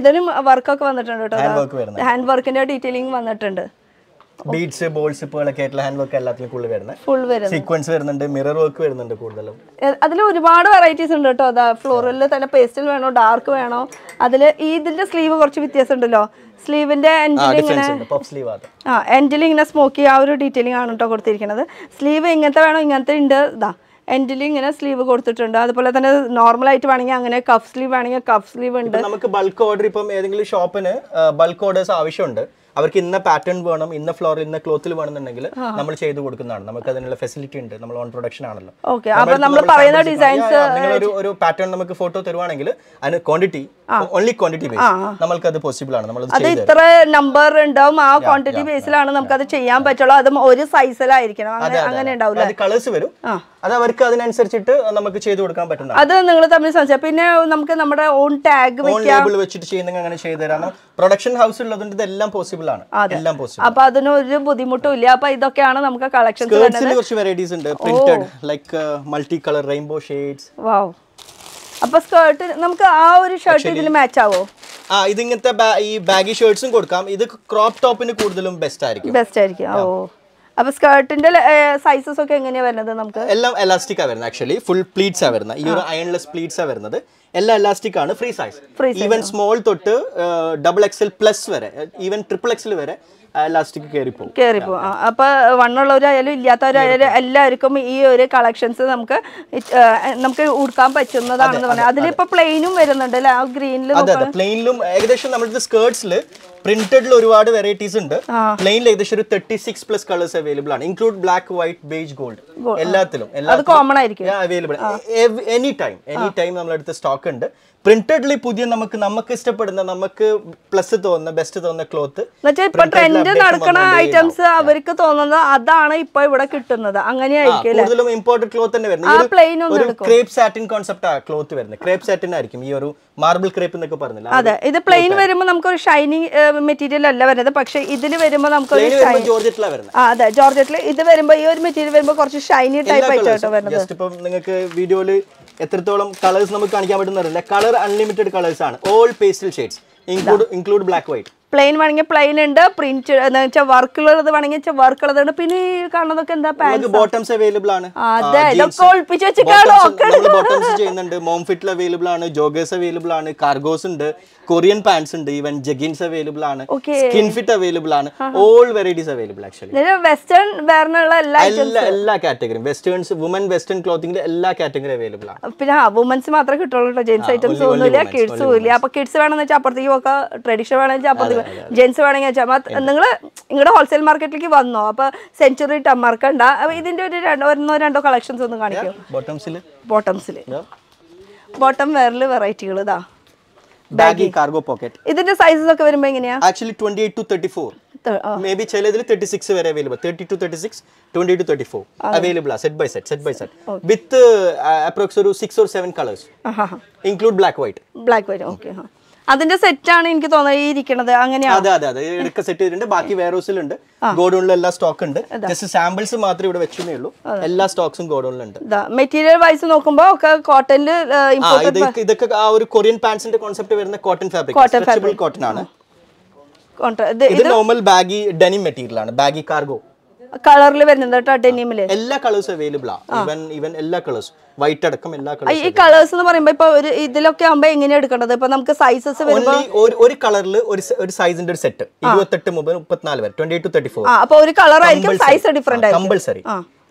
ഇതിനും വർക്കൊക്കെ വന്നിട്ടുണ്ട് കേട്ടോ ഹാൻഡ് വർക്കിന്റെ ഡീറ്റെയിലിംഗ് വന്നിട്ടുണ്ട് ബീഡ്സ് ബോൾസ് ഇപ്പോഴൊക്കെ ഹാൻഡ് വർക്ക് എല്ലാത്തിനും കൂടുതൽ വരുന്നത് ഫുൾ വരുന്നത് സീക്വൻസ് വരുന്നുണ്ട് മിറർ വർക്ക് വരുന്നുണ്ട് കൂടുതലും അതിൽ ഒരുപാട് വെറൈറ്റീസ് ഉണ്ട് കേട്ടോ അതാ ഫ്ലോറിൽ തന്നെ പേസ്റ്റൽ വേണോ ഡാർക്ക് വേണോ അതിൽ ഈ ഇതിന്റെ സ്ലീവ് കുറച്ച് വ്യത്യാസം ഉണ്ടല്ലോ സ്ലീവിന്റെ എൻഡിൽ ഇങ്ങനെ ആ എൻഡിൽ ഇങ്ങനെ സ്മോക്കി ആ ഒരു ഡീറ്റെയിലിംഗ് ആണ് കേട്ടോ കൊടുത്തിരിക്കുന്നത് സ്ലീവ് ഇങ്ങനത്തെ വേണോ ഇങ്ങനത്തെ ഉണ്ട് ഇതാ എൻഡിൽ ഇങ്ങനെ സ്ലീവ് കൊടുത്തിട്ടുണ്ട് അതുപോലെ തന്നെ നോർമൽ ആയിട്ട് വേണമെങ്കിൽ അങ്ങനെ കഫ് സ്ലീവ് വേണമെങ്കിൽ കഫ് സ്ലീവ് ഉണ്ട് നമുക്ക് ബൾക്ക് ഓർഡർ ഇപ്പം ഏതെങ്കിലും ഷോപ്പിന് ബൾക്ക് ഓർഡേഴ്സ് ആവശ്യമുണ്ട് അവർക്ക് ഇന്ന പാറ്റേൺ വേണം ഇന്ന ഫ്ലോറിൽ ഇന്ന ക്ലോത്തിൽ വേണമെന്നുണ്ടെങ്കിൽ നമ്മൾ ചെയ്ത് കൊടുക്കുന്നതാണ് നമുക്ക് അതിനുള്ള ഫെസിലിറ്റി ഉണ്ട് നമ്മൾ ഓൺ പ്രൊഡക്ഷൻ ആണല്ലോ നിങ്ങളൊരു ഒരു പാറ്റേൺ നമുക്ക് ഫോട്ടോ തരുവാണെങ്കിൽ അതിന് ക്വാണ്ടിറ്റി ഓൺലി ക്വാണ്ടിറ്റി ബേസ് നമ്മൾക്ക് അത് പോസിബിൾ ആണ് നമ്മൾ അത് ഇത്ര നമ്പർ ഉണ്ടാവും ആ ക്വാണ്ടിറ്റി ബേസിലാണ് നമുക്ക് അത് ചെയ്യാൻ പറ്റുള്ളൂ അതും ഒരു സൈസിലായിരിക്കണം അങ്ങനെ ഉണ്ടാവില്ല കളേഴ്സ് വരും അത് അവർക്ക് അതിനനുസരിച്ചിട്ട് നമുക്ക് ചെയ്തു കൊടുക്കാൻ പറ്റുന്ന അത് നിങ്ങൾ തമ്മിൽ സംസാരിച്ചു പിന്നെ നമുക്ക് നമ്മുടെ ഓൺ ടാഗ് ഓൺ വെച്ചിട്ട് ചെയ്യുന്ന അങ്ങനെ ചെയ്തു തരാം പ്രൊഡക്ഷൻ ഹൗസ് ഉള്ളതുകൊണ്ട് ഇതെല്ലാം പോസിബിൾ ആണ് എല്ലാം പോസിബിൾ അപ്പൊ അതിന് ഒരു ബുദ്ധിമുട്ടും ഇല്ല അപ്പൊ ഇതൊക്കെയാണ് നമുക്ക് കളക്ഷൻ കുറച്ച് വെറൈറ്റീസ് ഉണ്ട് printed like multi colour rainbow shades wow അപ്പൊ സ്കേർട്ട് നമുക്ക് ആ ഒരു ഷർട്ട് ഇതിൽ മാച്ച് ആവോ ആ ഇതിങ്ങനത്തെ ഈ ബാഗി ഷർട്ട്സും കൊടുക്കാം ഇത് ക്രോപ്പ് ടോപ്പിന് കൂടുതലും ബെസ്റ്റ് ആയിരിക്കും ബെസ്റ്റ് ആയിരിക്കും ഓ അപ്പൊ സ്കേർട്ടിന്റെ സൈസസ് ഒക്കെ എങ്ങനെയാ വരുന്നത് നമുക്ക് എല്ലാം എലാസ്റ്റിക് ആ വരുന്നത് ആക്ച്വലി ഫുൾ പ്ലീറ്റ്സ് ആ വരുന്നത് ഈ ഒരു അയൺലെസ് പ്ലീറ്റ്സ് ആ വരുന്നത് എല്ലാം എലാസ്റ്റിക് ആണ് ഫ്രീ സൈസ് ഈവൻ സ്മോൾ തൊട്ട് ഡബിൾ എക്സൽ പ്ലസ് വരെ ഈവൻ ട്രിപ്പിൾ എക്സൽ വരെ ലാസ്റ്റിക്ക് കയറിപ്പോകും കയറിപ്പോകും അപ്പോൾ വണ്ണുള്ളവരായാലും ഇല്ലാത്തവരായാലും എല്ലാവർക്കും ഈ ഒരു കളക്ഷൻസ് നമുക്ക് നമുക്ക് ഉടുക്കാൻ പറ്റുന്നതാണെന്ന് പറഞ്ഞാൽ അതിലിപ്പോൾ പ്ലെയിനും വരുന്നുണ്ട് അല്ലേ ആ പ്ലെയിനിലും ഏകദേശം നമ്മുടെ സ്കേർട്സിൽ പ്രിന്റഡിൽ ഒരുപാട് വെറൈറ്റീസ് ഉണ്ട് പ്ലെയിൻ ഏകദേശം ഒരു thirty six plus colours available ആണ് include black white beige gold എല്ലാത്തിലും കോമൺ ആയിരിക്കും available any time any time നമ്മളെടുത്ത് സ്റ്റോക്ക് ഉണ്ട് പ്രിന്റഡിൽ പുതിയ നമുക്ക് നമുക്ക് ഇഷ്ടപ്പെടുന്ന നമുക്ക് പ്ലസ് തോന്നുന്ന ബെസ്റ്റ് തോന്നുന്ന ക്ലോത്ത് ഇപ്പൊ ട്രെൻഡ് നടക്കുന്ന ഐറ്റംസ് അവർക്ക് തോന്നുന്നത് അതാണ് ഇപ്പൊ ഇവിടെ കിട്ടുന്നത് അങ്ങനെയായിരിക്കും ഇമ്പോർട്ടഡ് ക്ലോത്ത് തന്നെ വരുന്നത് ഒരു ക്രേപ്പ് സാറ്റിൻ കോൺസെപ്റ്റ് ആ ക്ലോത്ത് വരുന്നത് ക്രേപ്പ് സാറ്റിൻ ആയിരിക്കും ഈ ഒരു മാർബിൾ ക്രേപ്പ് എന്നൊക്കെ പറഞ്ഞില്ല അതെ ഇത് പ്ലെയിൻ വരുമ്പോൾ നമുക്ക് ഒരു ഷൈനിങ് മെറ്റീരിയൽ അല്ല വരുന്നത് പക്ഷെ ഇതിന് വരുമ്പോൾ നമുക്ക് വരുന്നത് അതെ ജോർജറ്റിൽ ഇത് വരുമ്പോൾ ഈ ഒരു മെറ്റീരിയൽ വരുമ്പോൾ കുറച്ച് ഷൈനി ടൈപ്പ് ആയിട്ടാണ് വരുന്നത് നിങ്ങൾക്ക് വീഡിയോയിൽ എത്രത്തോളം കളേഴ്സ് നമുക്ക് കാണിക്കാൻ പറ്റുന്നറിയില്ല കളർ അൺലിമിറ്റഡ് കളേഴ്സ് ആണ് all pastel shades include include black white plain വേണമെങ്കിൽ പ്ലെയിൻ ഉണ്ട് പ്രിന്റ് എന്താ വെച്ചാൽ വർക്ക് ഉള്ളത് വേണമെങ്കിൽ വർക്ക് ഉള്ളത് ഉണ്ട് പിന്നെ ഈ കാണുന്നതൊക്കെ എന്താ പാൻസ് ബോട്ടംസ് അവൈലബിൾ ആണ് അതെ ഇതൊക്കെ ഒളിപ്പിച്ച് വെച്ചിട്ടാണോ ബോട്ടംസ് ചെയ്യുന്നുണ്ട് മോം ഫിറ്റിൽ അവൈലബിൾ ആണ് ജോഗേഴ്സ് അവൈലബിൾ ആണ് കാർഗോസ് ഉണ്ട് കൊറിയൻ പാൻസ് ഉണ്ട് ഈവൻ ജഗിൻസ് അവൈലബിൾ ആണ് സ്കിൻ ഫിറ്റ് അവൈലബിൾ ആണ് all varieties available actually western വേറിനുള്ള എല്ലാ എല്ലാ കാറ്റഗറിയും വെസ്റ്റേൺസ് വുമൻ വെസ്റ്റേൺ ക്ലോത്തിങ്ങിൽ എല്ലാ കാറ്റഗറി അവൈലബിൾ ആണ് പിന്നെ വുമൻസ് മാത്രമേ കിട്ടുള്ളൂ ജെൻസ് ഐറ്റംസ് ഒന്നുമില്ല കിഡ്സ് ഇല്ല അപ്പൊ കിഡ്സ് വേണമെന്ന് വെച്ചാൽ അപ്പുറത്തേക്ക് പോക്കാം ട്രഡീഷണൽ വേണമെന്ന് വെച്ചാൽ അപ്പുറത്തേക്ക് ജെൻസ് വേണമെങ്കിൽ വെച്ചാൽ നിങ്ങൾ നിങ്ങളുടെ ഹോൾസെയിൽ മാർക്കറ്റിലേക്ക് വന്നോ അപ്പൊ സെഞ്ചുറി ടമ്മർക്കണ്ട ഇതിന്റെ ഒരു രണ്ടോ ഒന്നോ രണ്ടോ കളക്ഷൻസ് ഒന്ന് കാണിക്കും ബോട്ടംസിൽ ബോട്ടംസിൽ ബോട്ടം വെയറിൽ വെറൈറ്റികൾ ഇതാ ബാഗി കാർഗോ പോക്കറ്റ് ഇതിന്റെ സൈസസ് ഒക്കെ വരുമ്പോ എങ്ങനെയാ ആക്ച്വലി 28 ടു 34 മേ ബി ചിലതിൽ 36 വരെ അവൈലബിൾ 32 ടു 36 20 ടു 34 അവൈലബിൾ ആ set by set set by set with approx ഒരു 6 or 7 colours include black white black white okay അതിന്റെ സെറ്റാണ് എനിക്ക് തോന്നിയിരിക്കുന്നത് അങ്ങനെയാണ് അതെ അതെ അതെ എടുക്ക സെറ്റ് ചെയ്തിട്ടുണ്ട് ബാക്കി വെയർഹൗസിലുണ്ട് ഗോഡൌണിൽ എല്ലാ സ്റ്റോക്ക് ഉണ്ട് ജസ്റ്റ് സാമ്പിൾസ് മാത്രമേ ഇവിടെ വെച്ചേ ഉള്ളൂ എല്ലാ സ്റ്റോക്സും ഗോഡൌണിലുണ്ട് മെറ്റീരിയൽ വൈസ് നോക്കുമ്പോൾ ഒക്കെ കോട്ടനിൽ ഇതൊക്കെ ആ ഒരു കൊറിയൻ പാൻസിന്റെ കോൺസെപ്റ്റ് വരുന്ന കോട്ടൺ ഫാബ്രിക് കോട്ടൺ ആണ് ഇത് നോർമൽ ബാഗി ഡെനിം മെറ്റീരിയൽ ആണ് ബാഗി കാർഗോ കളറിൽ വരുന്നത് കേട്ടോ ഡെനിമില് എല്ലാ കളേഴ്സ് അവൈലബിൾ ഈവൻ എല്ലാ കളേഴ്സ് വൈറ്റ് അടക്കം എല്ലാ കളേഴ്സ് ഈ കളേഴ്സ് എന്ന് പറയുമ്പോൾ ഇപ്പൊ ഒരു ഇതിലൊക്കെ ആകുമ്പോൾ എങ്ങനെയാണ് എടുക്കേണ്ടത് ഇപ്പൊ നമുക്ക് സൈസസ് വരുമ്പോൾ ഒരു കളറിൽ ഒരു ഒരു സൈസിന്റെ ഒരു സെറ്റ് ഇരുപത്തെട്ട് മുതൽ മുപ്പത്തിനാല് വരെ ട്വന്റി ടു തേർട്ടി ഫോർ അപ്പൊ ഒരു കളർ ആയിരിക്കും സൈസ് ഡിഫറെന്റ് കമ്പൽസറി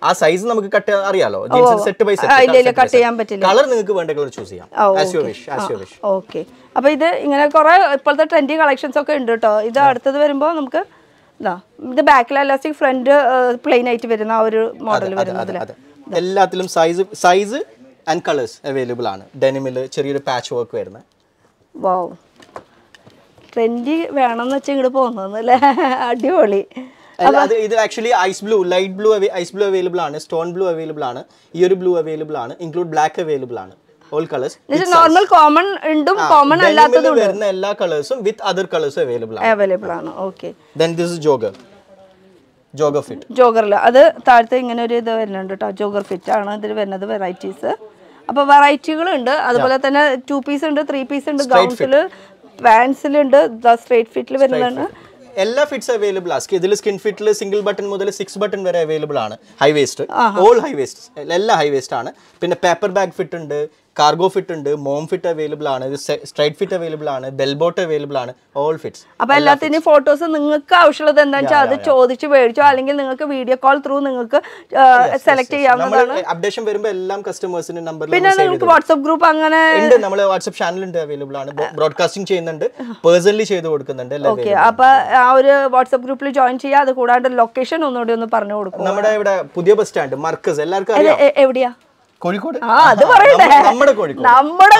ആ സൈസ് നമുക്ക് കട്ട് അറിയാലോ സെറ്റ് ബൈ സെറ്റ് കട്ട് ചെയ്യാൻ പറ്റില്ല കളർ നിങ്ങൾക്ക് വേണ്ട കളർ ചൂസ് ചെയ്യാം as you wish as you wish okay അപ്പൊ ഇത് ഇങ്ങനെ കുറെ ഇപ്പോഴത്തെ ട്രെൻഡി കളക്ഷൻസ് ഒക്കെ ഉണ്ട് കേട്ടോ ഇത് അടുത്തത് വരുമ്പോൾ നമുക്ക് ഇത് ബാക്കിൽ അലാസ്റ്റിക് ഫ്രണ്ട് പ്ലെയിൻ ആയിട്ട് വരുന്ന ആ ഒരു മോഡൽ വരുന്നത് എല്ലാത്തിലും size size and colours available ആണ് ഡെനിമിൽ ചെറിയൊരു പാച്ച് വർക്ക് വരുന്നത് വൗ ട്രെൻഡി വേണമെന്ന് വെച്ചാൽ ഇങ്ങോട്ട് പോകുന്നല്ലേ അടിപൊളി ഇത് actually ice blue light blue ice blue available ആണ് സ്റ്റോൺ ബ്ലൂ അവൈലബിൾ ആണ് ഈ ഒരു ബ്ലൂ അവൈലബിൾ ആണ് ഇൻക്ലൂഡ് ബ്ലാക്ക് അവൈലബിൾ ആണ് ഓൾ കളേഴ്സ് നോർമൽ കോമൺ ഉണ്ടും കോമൺ അല്ലാത്തതും വരുന്ന എല്ലാ കളേഴ്സും വിത്ത് അതർ കളേഴ്സും അവൈലബിൾ ആണ് അവൈലബിൾ ആണ് okay then this jogger jogger fit ജോഗറിൽ അത് താഴത്തെ ഇങ്ങനെ ഒരു ഇത് വരുന്നുണ്ട് കേട്ടോ ജോഗർ ഫിറ്റ് ആണ് ഇതിൽ വരുന്നത് വെറൈറ്റീസ് അപ്പോൾ വെറൈറ്റികൾ അതുപോലെ തന്നെ ടു പീസ് ഉണ്ട് ത്രീ പീസ് ഉണ്ട് ഗൗൺസിൽ പാൻസിലുണ്ട് സ്ട്രേറ്റ് ഫിറ്റിൽ വരുന്നതാണ് എല്ലാ ഫിറ്റ്സ് അവൈലബിൾ ആണ് ഇതിൽ സ്കിൻ ഫിറ്റിൽ സിംഗിൾ ബട്ടൺ മുതൽ സിക്സ് ബട്ടൺ വരെ അവൈലബിൾ ആണ് high waist all high waist എല്ലാ ഹൈ വേസ്റ്റ് ആണ് പിന്നെ പേപ്പർ ബാഗ് ഫിറ്റ് ഉണ്ട് കാർഗോ ഫിറ്റ് ഉണ്ട് മോം ഫിറ്റ് അവൈലബിൾ ആണ് സ്ട്രൈറ്റ് ഫിറ്റ് അവൈലബിൾ ആണ് ബെൽബോട്ട് അവൈലബിൾ ആണ് ഓൾ ഫിറ്റ്സ് അപ്പൊ എല്ലാത്തിന്റെയും ഫോട്ടോസ് നിങ്ങൾക്ക് ആവശ്യമുള്ളത് എന്താണെന്ന് വെച്ചാൽ അത് ചോദിച്ച് മേടിച്ചോ അല്ലെങ്കിൽ നിങ്ങൾക്ക് വീഡിയോ കോൾ ത്രൂ നിങ്ങൾക്ക് സെലക്ട് ചെയ്യാവുന്നതാണ് അപ്ഡേഷൻ വരുമ്പോൾ എല്ലാം കസ്റ്റമേഴ്സിന്റെ നമ്പർ പിന്നെ നിങ്ങൾക്ക് വാട്സ്ആപ്പ് ഗ്രൂപ്പ് അങ്ങനെ ഉണ്ട് നമ്മൾ വാട്സ്ആപ്പ് ചാനൽ ഉണ്ട് അവൈലബിൾ ആണ് ബ്രോഡ്കാസ്റ്റിംഗ് ചെയ്യുന്നുണ്ട് പേഴ്സണലി ചെയ്ത് കൊടുക്കുന്നുണ്ട് ഓക്കെ അപ്പൊ ആ ഒരു വാട്സ്ആപ്പ് ഗ്രൂപ്പിൽ ജോയിൻ ചെയ്യാം അത് കൂടാണ്ട് ലൊക്കേഷൻ ഒന്നുകൂടി ഒന്ന് പറഞ്ഞു കൊടുക്കും നമ്മുടെ ഇവിടെ പുതിയ ബസ് സ്റ്റാൻഡ് മർക്കസ് എല്ലാവർക്കും എവിടെയാ നമ്മുടെ കോഴിക്കോട് നമ്മുടെ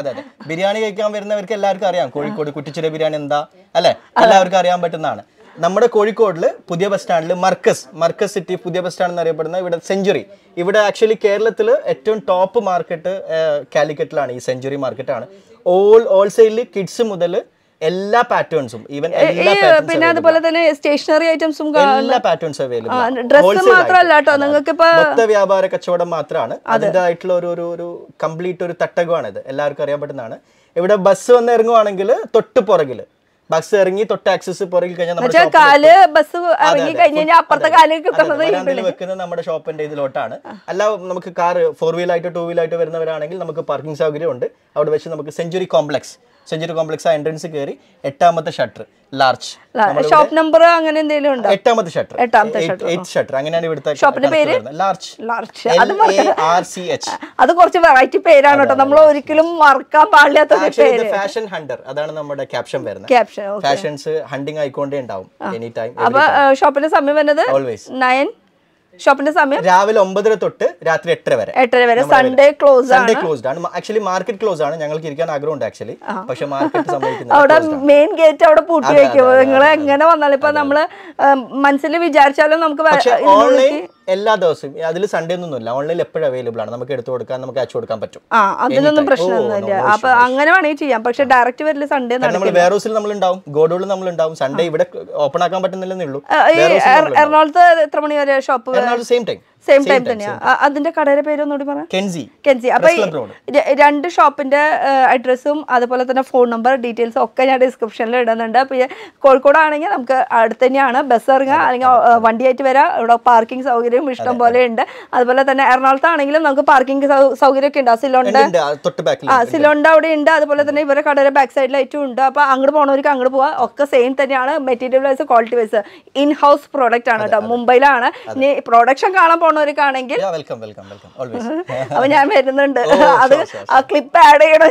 അതെ ബിരിയാണി കഴിക്കാൻ വരുന്നവർക്ക് എല്ലാവർക്കും അറിയാം കോഴിക്കോട് കുറ്റിച്ചിര ബിരിയാണി എന്താ അല്ലെ എല്ലാവർക്കും അറിയാൻ പറ്റുന്നതാണ് നമ്മുടെ കോഴിക്കോടിൽ പുതിയ ബസ് സ്റ്റാൻഡിൽ മർക്കസ് മർക്കസ് സിറ്റി പുതിയ ബസ് സ്റ്റാൻഡ് എന്നറിയപ്പെടുന്ന ഇവിടെ സെഞ്ചുറി ഇവിടെ ആക്ച്വലി കേരളത്തിൽ ഏറ്റവും ടോപ്പ് മാർക്കറ്റ് കാലിക്കറ്റിലാണ് ഈ സെഞ്ചുറി മാർക്കറ്റാണ് ഓൾ ഹോൾസെയിൽ കിഡ്സ് മുതൽ എല്ലാ പാറ്റേൺസും ഈവൻ പിന്നെ അതുപോലെ തന്നെ സ്റ്റേഷനറി ഐറ്റംസും എല്ലാ പാറ്റേൺസ് അവൈലബിൾ ഡ്രസ്സ് മാത്രമല്ല കേട്ടോ നിങ്ങൾക്ക് മൊത്ത വ്യാപാര കച്ചവടം മാത്രമാണ് അതിന്റെ ഒരു ഒരു ഒരു കംപ്ലീറ്റ് ഒരു തട്ടകമാണിത് എല്ലാവർക്കും അറിയാൻ പറ്റുന്നതാണ് ഇവിടെ ബസ് വന്ന് ഇറങ്ങുവാണെങ്കിൽ തൊട്ട് പുറകിൽ ബസ് ഇറങ്ങി തൊട്ട് ആക്സസ് പുറകിൽ കഴിഞ്ഞാൽ കാല് ബസ് ഇറങ്ങി കഴിഞ്ഞാൽ അപ്പുറത്തെ കാല് വെക്കുന്നത് നമ്മുടെ ഷോപ്പിന്റെ ഇതിലോട്ടാണ് അല്ല നമുക്ക് കാർ ഫോർ വീലായിട്ട് ടൂ വീലായിട്ട് വരുന്നവരാണെങ്കിൽ നമുക്ക് പാർക്കിംഗ് സൗകര്യം ഉണ്ട് അവിടെ വെച്ച് നമുക്ക് സെഞ്ചുറി കോംപ്ലക്സ് സെഞ്ചുറി കോംപ്ലക്സ് ആ എൻട്രൻസ് കയറി എട്ടാമത്തെ ഷട്ടർ ലാർജ് ഷോപ്പ് നമ്പർ അങ്ങനെ എന്തെങ്കിലും ഉണ്ടോ എട്ടാമത്തെ ഷട്ടർ എട്ടാമത്തെ എയ്റ്റ് ഷട്ടർ അങ്ങനെയാണ് ഇവിടുത്തെ ഷോപ്പിന്റെ പേര് ലാർജ് ലാർജ് അത് കുറച്ച് വെറൈറ്റി പേരാണ് കേട്ടോ നമ്മൾ ഒരിക്കലും മറക്കാൻ പാടില്ലാത്ത ഫാഷൻ ഹണ്ടർ അതാണ് നമ്മുടെ ക്യാപ്ഷൻ വരുന്നത് ക്യാപ്ഷൻ ഫാഷൻസ് ഹണ്ടിങ് ആയിക്കൊണ്ടേ ഉണ്ടാവും എനി ടൈം അപ്പൊ ഷോപ്പിന്റെ സമയം വരുന്നത് ഓൾവേസ് നയൻ ഷോപ്പിന്റെ സമയം രാവിലെ ഒമ്പതര തൊട്ട് രാത്രി എട്ടര വരെ എട്ടര വരെ സൺഡേ ക്ലോസ് സൺഡേ ക്ലോസ്ഡ് ആണ് ആക്ച്വലി മാർക്കറ്റ് ക്ലോസ് ആണ് ഞങ്ങൾക്ക് ഇരിക്കാൻ ആഗ്രഹം ഉണ്ട് ആക്ച്വലി പക്ഷെ മാർക്കറ്റ് അവിടെ മെയിൻ ഗേറ്റ് അവിടെ പൂട്ടി വെക്കുമോ നിങ്ങൾ എങ്ങനെ വന്നാലും ഇപ്പൊ നമ്മള് മനസ്സിൽ വിചാരിച്ചാലും നമുക്ക് ഓൺലൈൻ എല്ലാ ദിവസവും അതിൽ സൺഡേ ഇല്ല ഓൺലൈനിൽ എപ്പോഴും അവൈലബിൾ ആണ് നമുക്ക് എടുത്തു കൊടുക്കാൻ നമുക്ക് അയച്ചു കൊടുക്കാൻ പറ്റും ആ അതിലൊന്നും പ്രശ്നമൊന്നുമില്ല അപ്പൊ അങ്ങനെ വേണമെങ്കിൽ ചെയ്യാം പക്ഷെ ഡയറക്റ്റ് വരില്ല സൺഡേ നമ്മൾ വെയർഹൗസിൽ നമ്മൾ ഉണ്ടാവും ഗോഡോളിൽ നമ്മൾ ഉണ്ടാവും സൺഡേ ഇവിടെ ഓപ്പൺ ആക്കാൻ പറ്റുന്നില്ലെന്നേ ഉള്ളൂ എറണാകുളത്ത് എത്ര മണി വരെ shop same time same time തന്നെയാ അതിന്റെ കടയുടെ പേര് ഒന്നുകൂടി പറ കെൻസി കെൻസി അപ്പൊ രണ്ട് ഷോപ്പിന്റെ അഡ്രസ്സും അതുപോലെ തന്നെ ഫോൺ നമ്പർ ഡീറ്റെയിൽസും ഒക്കെ ഞാൻ ഡിസ്ക്രിപ്ഷനിൽ ഇടുന്നുണ്ട് അപ്പൊ കോഴിക്കോട് ആണെങ്കിൽ നമുക്ക് അടുത്ത് തന്നെയാണ് ബസ് ഇറങ്ങുക അല്ലെങ്കിൽ വണ്ടിയായിട്ട് വരാം ഇവിടെ പാർക്കിംഗ് സൗകര്യം ഇഷ്ടം പോലെ ഉണ്ട് അതുപോലെ തന്നെ എറണാകുളത്താണെങ്കിലും നമുക്ക് പാർക്കിംഗ് സൗകര്യം ഒക്കെ ഉണ്ട് ആ സിലോണ്ട് ആ സിലോണ്ട് അവിടെ ഉണ്ട് അതുപോലെ തന്നെ ഇവരുടെ കടയുടെ ബാക്ക് സൈഡിലായിട്ടും ഉണ്ട് അപ്പൊ അങ്ങോട്ട് പോണവർക്ക് അങ്ങോട്ട് പോവാം ഒക്കെ സെയിം തന്നെയാണ് material wise quality wise in house product ആണ് കേട്ടോ മുംബൈയിലാണ് ഇനി പ്രൊഡക്ഷൻ കാണാൻ പോണവർക്കാണെങ്കിൽ അപ്പൊ ഞാൻ വരുന്നുണ്ട് oh, അത് ആ ക്ലിപ്പ് ആഡ് ചെയ്യണോ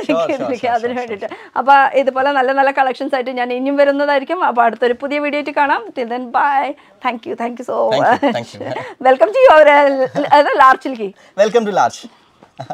എനിക്ക് അതിന് വേണ്ടിയിട്ട് അപ്പൊ ഇതുപോലെ നല്ല നല്ല കളക്ഷൻസ് ആയിട്ട് ഞാൻ ഇനിയും വരുന്നതായിരിക്കും അപ്പൊ അടുത്തൊരു പുതിയ വീഡിയോ ആയിട്ട് കാണാം till bye thank you thank you so much welcome to your ലാർച്ചിലേക്ക് വെൽക്കം ടു ലാർച്ച്